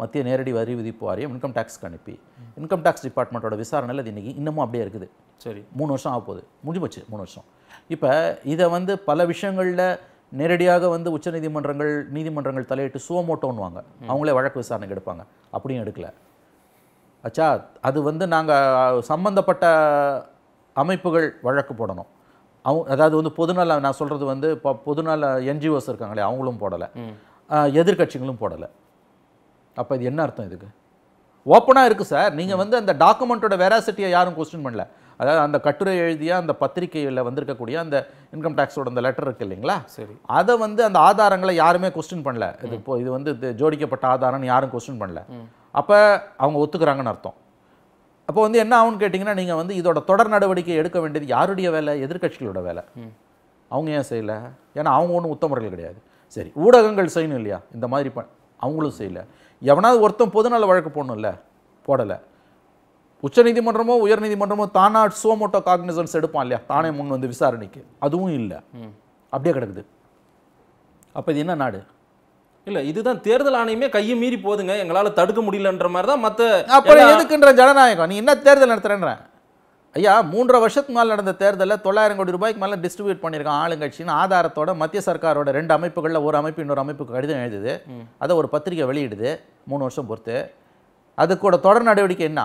மத்திய நேரடி வரி விதிப்பு வாரியம் இன்கம் டேக்ஸ்க்கு அனுப்பி இன்கம் டேக்ஸ் டிபார்ட்மெண்ட்டோட விசாரணையில் அது இன்றைக்கி இன்னமும் அப்படியே இருக்குது சரி மூணு வருஷம் ஆக போகுது போச்சு மூணு வருஷம் இப்போ இதை வந்து பல விஷயங்களில் நேரடியாக வந்து உச்சநீதிமன்றங்கள் நீதிமன்றங்கள் தலையிட்டு சுவமோட்டோன்னுவாங்க அவங்களே வழக்கு விசாரணைக்கு எடுப்பாங்க அப்படியும் எடுக்கலை அச்சா அது வந்து நாங்கள் சம்மந்தப்பட்ட அமைப்புகள் வழக்கு போடணும் அவங்க அதாவது வந்து பொதுநல நான் சொல்கிறது வந்து இப்போ பொதுநல என்ஜிஓஸ் இருக்காங்களே அவங்களும் போடலை எதிர்கட்சிகளும் போடலை அப்போ இது என்ன அர்த்தம் இதுக்கு ஓப்பனாக இருக்குது சார் நீங்கள் வந்து அந்த டாக்குமெண்ட்டோட வெராசிட்டியை யாரும் கொஸ்டின் பண்ணல அதாவது அந்த கட்டுரை எழுதிய அந்த பத்திரிகையில் வந்திருக்கக்கூடிய அந்த இன்கம் டேக்ஸோட அந்த லெட்டர் இருக்குது இல்லைங்களா சரி அதை வந்து அந்த ஆதாரங்களை யாருமே கொஸ்டின் பண்ணல இது இப்போ இது வந்து ஜோடிக்கப்பட்ட ஆதாரம்னு யாரும் கொஸ்டின் பண்ணல அப்போ அவங்க ஒத்துக்கிறாங்கன்னு அர்த்தம் அப்போ வந்து என்ன ஆகும்னு கேட்டிங்கன்னா நீங்கள் வந்து இதோட தொடர் நடவடிக்கை எடுக்க வேண்டியது யாருடைய வேலை எதிர்கட்சிகளோட வேலை அவங்க ஏன் செய்யலை ஏன்னா அவங்க ஒன்றும் உத்தமர்கள் கிடையாது சரி ஊடகங்கள் செய்யணும் இல்லையா இந்த மாதிரி ப அவங்களும் செய்யலை எவனாவது ஒருத்தன் பொதுநல வழக்கு போடணும்ல போடலை உச்சநீதிமன்றமோ உயர்நீதிமன்றமோ தானா சோமோட்டோ காக்னிசன்ஸ் எடுப்பான் இல்லையா தானே முன் வந்து விசாரணைக்கு அதுவும் இல்லை அப்படியே கிடக்குது அப்போ இது என்ன நாடு இல்லை இதுதான் தேர்தல் ஆணையமே கையை மீறி போதுங்க எங்களால் தடுக்க முடியலன்ற மாதிரி தான் மற்ற அப்புறம் எதுக்குன்ற ஜனநாயகம் நீ என்ன தேர்தல் நடத்துகிறேன்ற ஐயா மூன்றரை வருஷத்துக்கு மேலே நடந்த தேர்தலில் தொள்ளாயிரம் கோடி ரூபாய்க்கு மேலே டிஸ்ட்ரிபியூட் பண்ணியிருக்கான் ஆளுங்கட்சின்னு ஆதாரத்தோட மத்திய சர்க்காரோட ரெண்டு அமைப்புகளில் ஒரு அமைப்பு இன்னொரு அமைப்புக்கு கடிதம் எழுதுது அதை ஒரு பத்திரிகை வெளியிடுது மூணு வருஷம் பொறுத்து அதுக்கூட தொடர் நடவடிக்கை என்ன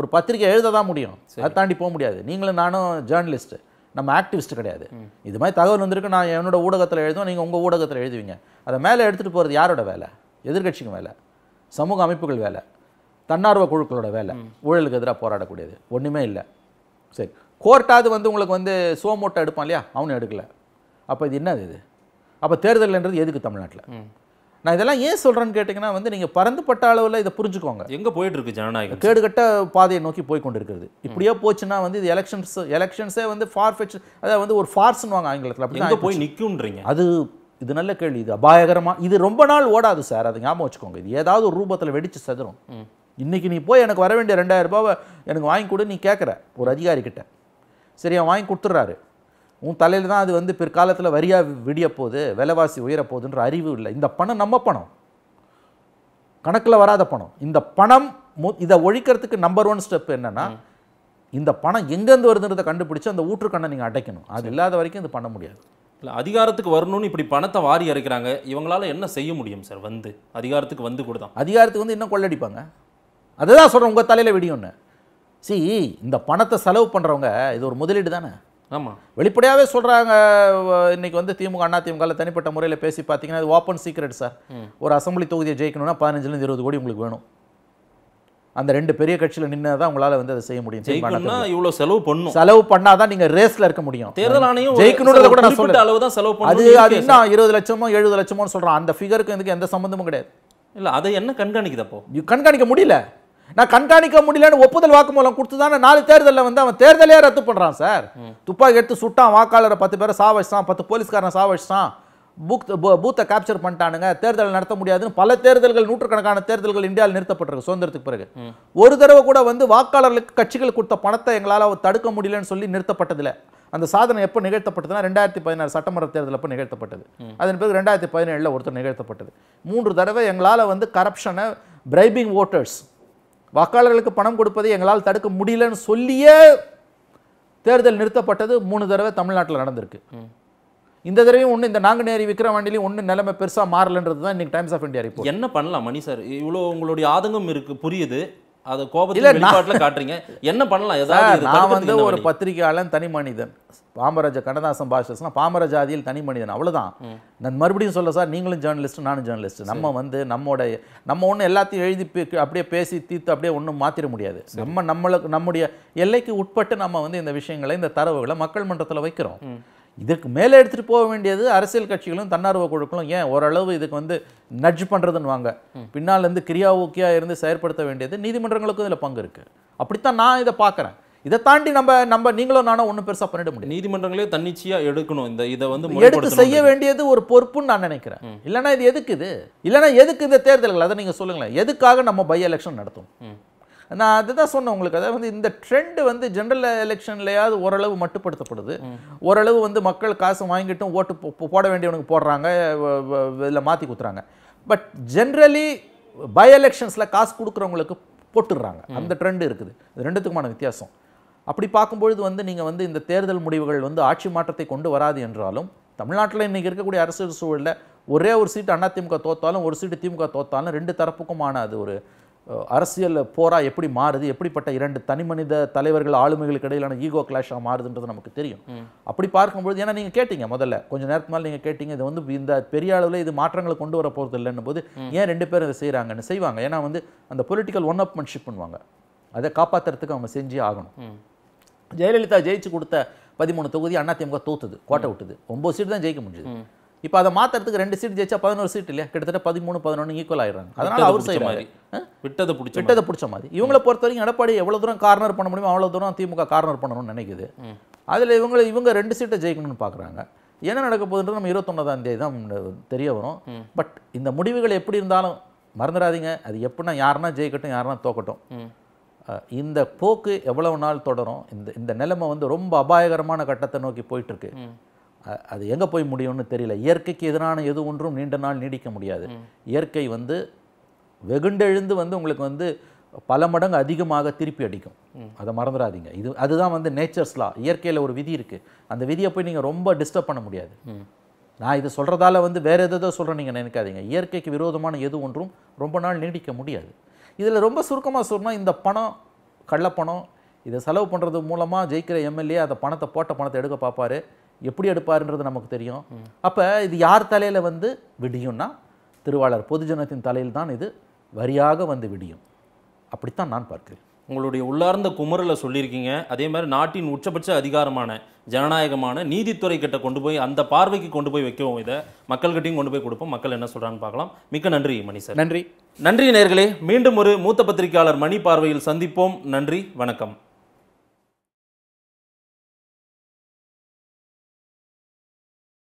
ஒரு பத்திரிகை எழுத தான் முடியும் அதை தாண்டி போக முடியாது நீங்களும் நானும் ஜேர்னலிஸ்ட்டு நம்ம ஆக்டிவிஸ்ட் கிடையாது இது மாதிரி தகவல் வந்திருக்கு நான் என்னோட ஊடகத்தில் எழுதுவோம் நீங்கள் உங்கள் ஊடகத்தில் எழுதுவீங்க அதை மேலே எடுத்துகிட்டு போகிறது யாரோட வேலை எதிர்கட்சிக்கும் வேலை சமூக அமைப்புகள் வேலை தன்னார்வ குழுக்களோட வேலை ஊழலுக்கு எதிராக போராடக்கூடியது ஒன்றுமே இல்லை சரி கோர்ட்டாவது வந்து உங்களுக்கு வந்து சோமோட்டை எடுப்பான் இல்லையா அவனும் எடுக்கலை அப்போ இது என்னது இது அப்போ தேர்தல்ன்றது எதுக்கு தமிழ்நாட்டில் நான் இதெல்லாம் ஏன் சொல்கிறேன்னு கேட்டிங்கன்னா வந்து நீங்கள் பரந்துபட்ட அளவில் இதை புரிஞ்சுக்கோங்க எங்கே போயிட்டுருக்கு ஜனநாயகம் கேடுகட்ட பாதையை நோக்கி போய் கொண்டிருக்கிறது இருக்கிறது இப்படியே போச்சுன்னா வந்து இது எலெக்ஷன்ஸ் எலெக்ஷன்ஸே வந்து ஃபார் ஃபெச் அதாவது வந்து ஒரு ஃபார்ஸ்ன்னு வாங்க ஆங்கிலத்தில் அப்படி போய் நிற்கும்ன்றீங்க அது இது நல்ல கேள்வி இது அபாயகரமாக இது ரொம்ப நாள் ஓடாது சார் அது ஞாபகம் வச்சுக்கோங்க இது ஏதாவது ஒரு ரூபத்தில் வெடிச்சு சதுரும் இன்றைக்கி நீ போய் எனக்கு வர வேண்டிய ரெண்டாயிரம் ரூபாவை எனக்கு வாங்கி கொடு நீ கேட்குற ஒரு அதிகாரி கிட்ட சரி அவன் வாங்கி கொடுத்துட்றாரு உன் தலையில் தான் அது வந்து பிற்காலத்தில் வரியாக விடிய விலைவாசி உயரப்போகுதுன்ற அறிவு இல்லை இந்த பணம் நம்ம பணம் கணக்கில் வராத பணம் இந்த பணம் இதை ஒழிக்கிறதுக்கு நம்பர் ஒன் ஸ்டெப் என்னென்னா இந்த பணம் எங்கேருந்து வருதுன்றதை கண்டுபிடிச்சு அந்த ஊற்றுக்கண்ணை நீங்கள் அடைக்கணும் அது இல்லாத வரைக்கும் இது பண்ண முடியாது இல்லை அதிகாரத்துக்கு வரணும்னு இப்படி பணத்தை வாரி இறக்கிறாங்க இவங்களால என்ன செய்ய முடியும் சார் வந்து அதிகாரத்துக்கு வந்து கொடுத்தான் அதிகாரத்துக்கு வந்து இன்னும் கொள்ளடிப்பாங்க அதுதான் சொல்கிறேன் உங்கள் தலையில் விடியும்னு சி இந்த பணத்தை செலவு பண்ணுறவங்க இது ஒரு முதலீடு தானே ஆமாம் வெளிப்படையாகவே சொல்கிறாங்க இன்றைக்கி வந்து திமுக அண்ணா திமுகவில் தனிப்பட்ட முறையில் பேசி பார்த்தீங்கன்னா அது ஓப்பன் சீக்ரெட் சார் ஒரு அசம்பிளி தொகுதியை ஜெயிக்கணும்னா பதினஞ்சுலேருந்து இருபது கோடி உங்களுக்கு வேணும் அந்த ரெண்டு பெரிய கட்சியில் நின்று தான் உங்களால் வந்து அதை செய்ய முடியும் ஜெயிக்கணும்னா இவ்வளோ செலவு பண்ணும் செலவு பண்ணால் தான் நீங்கள் ரேஸில் இருக்க முடியும் தேர்தல் ஆணையம் ஜெயிக்கணும் கூட நான் சொல்ல அளவு தான் செலவு அது அது என்ன இருபது லட்சமோ எழுபது லட்சமோன்னு சொல்கிறோம் அந்த ஃபிகருக்கு இதுக்கு எந்த சம்மந்தமும் கிடையாது இல்லை அதை என்ன கண்காணிக்குது அப்போ கண்காணிக்க முடியல நான் கண்காணிக்க முடியலன்னு ஒப்புதல் வாக்குமூலம் கொடுத்து தானே நாலு தேர்தலில் வந்து அவன் தேர்தலே ரத்து பண்ணுறான் சார் துப்பாக்கி எடுத்து சுட்டான் வாக்காளரை பத்து பேரை சாவடிச்சான் பத்து போலீஸ்காரன் சாவடிச்சான் பூத் பூத்தை கேப்சர் பண்ணிட்டானுங்க தேர்தல் நடத்த முடியாதுன்னு பல தேர்தல்கள் நூற்றுக்கணக்கான தேர்தல்கள் இந்தியாவில் நிறுத்தப்பட்டிருக்கு சுதந்திரத்துக்கு பிறகு ஒரு தடவை கூட வந்து வாக்காளர்களுக்கு கட்சிகள் கொடுத்த பணத்தை எங்களால் தடுக்க முடியலன்னு சொல்லி நிறுத்தப்பட்டதில்லை அந்த சாதனை எப்போ நிகழ்த்தப்பட்டதுன்னா ரெண்டாயிரத்தி பதினாறு சட்டமன்ற தேர்தல் அப்போ நிகழ்த்தப்பட்டது அதன் பிறகு ரெண்டாயிரத்தி பதினேழில் ஒருத்தர் நிகழ்த்தப்பட்டது மூன்று தடவை எங்களால் வந்து கரப்ஷனை பிரைபிங் ஓட்டர்ஸ் வாக்காளர்களுக்கு பணம் கொடுப்பதை எங்களால் தடுக்க முடியலன்னு சொல்லியே தேர்தல் நிறுத்தப்பட்டது மூணு தடவை தமிழ்நாட்டில் நடந்திருக்கு இந்த தடவையும் ஒன்று இந்த நாங்குநேரி விக்ரவாண்டிலையும் ஒன்று நிலைமை பெருசாக மாறலன்றது தான் இன்றைக்கி டைம்ஸ் ஆஃப் இந்தியா ரிப்போர்ட் என்ன பண்ணலாம் மணி சார் இவ்வளோ உங்களுடைய ஆதங்கம் இருக்குது புரியுது அது கோபத்தில் காட்டுறீங்க என்ன பண்ணலாம் ஏதாவது நான் வந்து ஒரு பத்திரிகையாளன் தனி மனிதன் பாமராஜ கண்ணதாசன் பாஷஸ்னா பாமர ஜாதியில் தனி மனிதன் அவ்வளோதான் நான் மறுபடியும் சொல்ல சார் நீங்களும் ஜேர்னலிஸ்ட் நானும் ஜேர்னலிஸ்ட் நம்ம வந்து நம்மோட நம்ம ஒன்றும் எல்லாத்தையும் எழுதி அப்படியே பேசி தீர்த்து அப்படியே ஒன்றும் மாற்றிட முடியாது நம்ம நம்மளுக்கு நம்முடைய எல்லைக்கு உட்பட்டு நம்ம வந்து இந்த விஷயங்களை இந்த தரவுகளை மக்கள் மன்றத்தில் வைக்கிறோம் இதுக்கு மேலே எடுத்துகிட்டு போக வேண்டியது அரசியல் கட்சிகளும் தன்னார்வ குழுக்களும் ஏன் ஓரளவு இதுக்கு வந்து நட்ஜ் பண்ணுறதுன்னு வாங்க பின்னாலேருந்து கிரியா ஓக்கியாக இருந்து செயற்படுத்த வேண்டியது நீதிமன்றங்களுக்கும் இதில் பங்கு இருக்குது அப்படித்தான் நான் இதை பார்க்குறேன் இதை தாண்டி நம்ம நம்ம நீங்களும் நானும் ஒன்றும் பெருசாக பண்ணிட முடியும் நீதிமன்றங்களே தன்னிச்சையாக எடுக்கணும் இந்த இதை வந்து எடுத்து செய்ய வேண்டியது ஒரு பொறுப்புன்னு நான் நினைக்கிறேன் இல்லைனா இது எதுக்கு இது இல்லைனா எதுக்கு இந்த தேர்தல்கள் அதை நீங்கள் சொல்லுங்களேன் எதுக்காக நம்ம பை எலெக்ஷன் நடத்தும் நான் அதுதான் சொன்னேன் உங்களுக்கு அதாவது வந்து இந்த ட்ரெண்டு வந்து ஜென்ரல் எலெக்ஷன்லையாவது ஓரளவு மட்டுப்படுத்தப்படுது ஓரளவு வந்து மக்கள் காசு வாங்கிட்டும் ஓட்டு போட வேண்டியவனுக்கு போடுறாங்க இதில் மாற்றி கொடுத்துறாங்க பட் ஜென்ரலி பை எலெக்ஷன்ஸில் காசு கொடுக்குறவங்களுக்கு போட்டுடுறாங்க அந்த ட்ரெண்டு இருக்குது இது ரெண்டுத்துக்குமான வித்தியாசம் அப்படி பார்க்கும்பொழுது வந்து நீங்கள் வந்து இந்த தேர்தல் முடிவுகள் வந்து ஆட்சி மாற்றத்தை கொண்டு வராது என்றாலும் தமிழ்நாட்டில் இன்றைக்கி இருக்கக்கூடிய அரசியல் சூழலில் ஒரே ஒரு சீட்டு அதிமுக தோத்தாலும் ஒரு சீட்டு திமுக தோத்தாலும் ரெண்டு தரப்புக்குமான அது ஒரு அரசியல் போராக எப்படி மாறுது எப்படிப்பட்ட இரண்டு தனி மனித தலைவர்கள் ஆளுமைகளுக்கு இடையிலான ஈகோ கிளாஷாக மாறுதுன்றது நமக்கு தெரியும் அப்படி பார்க்கும்போது ஏன்னா நீங்கள் கேட்டீங்க முதல்ல கொஞ்சம் நேரத்துக்கு மேலே நீங்கள் கேட்டீங்க இது வந்து இந்த பெரிய அளவில் இது மாற்றங்களை கொண்டு வர போகிறது இல்லைன்னு போது ஏன் ரெண்டு பேரும் இதை செய்கிறாங்கன்னு செய்வாங்க ஏன்னா வந்து அந்த பொலிட்டிக்கல் ஒன் அப்மன்ஷிப் பண்ணுவாங்க அதை காப்பாற்றுறதுக்கு அவங்க செஞ்சே ஆகணும் ஜெயலலிதா ஜெயிச்சு கொடுத்த பதிமூணு தொகுதி திமுக தோத்துது கோட்டை விட்டுது ஒம்பது சீட்டு தான் ஜெயிக்க முடிஞ்சது இப்போ அதை மாற்றுறதுக்கு ரெண்டு சீட் ஜெயிச்சா பதினோரு சீட் இல்லையா கிட்டத்தட்ட பதிமூணு பதினொன்று ஈக்குவல் ஆயிடுறாங்க அதனால் அவர் செய்ய மாதிரி விட்டதை பிடிச்ச விட்டதை பிடிச்ச மாதிரி இவங்களை பொறுத்த வரைக்கும் எடப்பாடி எவ்வளோ தூரம் கார்னர் பண்ண முடியுமோ அவ்வளோ தூரம் திமுக கார்னர் பண்ணணும்னு நினைக்குது அதில் இவங்க இவங்க ரெண்டு சீட்டை ஜெயிக்கணும்னு பார்க்குறாங்க என்ன நடக்க போகுதுன்றது நம்ம இருபத்தொன்னதாம் தேதி தான் தெரிய வரும் பட் இந்த முடிவுகள் எப்படி இருந்தாலும் மறந்துடாதீங்க அது எப்படின்னா யாருன்னா ஜெயிக்கட்டும் யாருன்னா தோக்கட்டும் இந்த போக்கு எவ்வளவு நாள் தொடரும் இந்த இந்த நிலைமை வந்து ரொம்ப அபாயகரமான கட்டத்தை நோக்கி போயிட்டு இருக்கு அது எங்கே போய் முடியும்னு தெரியல இயற்கைக்கு எதிரான எது ஒன்றும் நீண்ட நாள் நீடிக்க முடியாது இயற்கை வந்து வெகுண்டெழுந்து வந்து உங்களுக்கு வந்து பல மடங்கு அதிகமாக திருப்பி அடிக்கும் அதை மறந்துடாதீங்க இது அதுதான் வந்து நேச்சர்ஸ்லா இயற்கையில் ஒரு விதி இருக்குது அந்த விதியை போய் நீங்கள் ரொம்ப டிஸ்டர்ப் பண்ண முடியாது நான் இது சொல்கிறதால வந்து வேறு எதோ சொல்கிறேன் நீங்கள் நினைக்காதீங்க இயற்கைக்கு விரோதமான எது ஒன்றும் ரொம்ப நாள் நீடிக்க முடியாது இதில் ரொம்ப சுருக்கமாக சொன்னால் இந்த பணம் கள்ளப்பணம் இதை செலவு பண்ணுறது மூலமாக ஜெயிக்கிற எம்எல்ஏ அந்த பணத்தை போட்ட பணத்தை எடுக்க பார்ப்பாரு எப்படி எடுப்பார்ன்றது நமக்கு தெரியும் அப்போ இது யார் தலையில் வந்து விடியும்னா திருவாளர் பொதுஜனத்தின் தலையில் தான் இது வரியாக வந்து விடியும் அப்படித்தான் நான் பார்க்கிறேன் உங்களுடைய உள்ளார்ந்த குமரலை சொல்லியிருக்கீங்க அதே மாதிரி நாட்டின் உச்சபட்ச அதிகாரமான ஜனநாயகமான நீதித்துறை கிட்ட கொண்டு போய் அந்த பார்வைக்கு கொண்டு போய் வைக்கவும் இதை மக்கள்கிட்டையும் கொண்டு போய் கொடுப்போம் மக்கள் என்ன சொல்கிறான்னு பார்க்கலாம் மிக்க நன்றி மணி சார் நன்றி நன்றி நேர்களே மீண்டும் ஒரு மூத்த பத்திரிகையாளர் மணி பார்வையில் சந்திப்போம் நன்றி வணக்கம்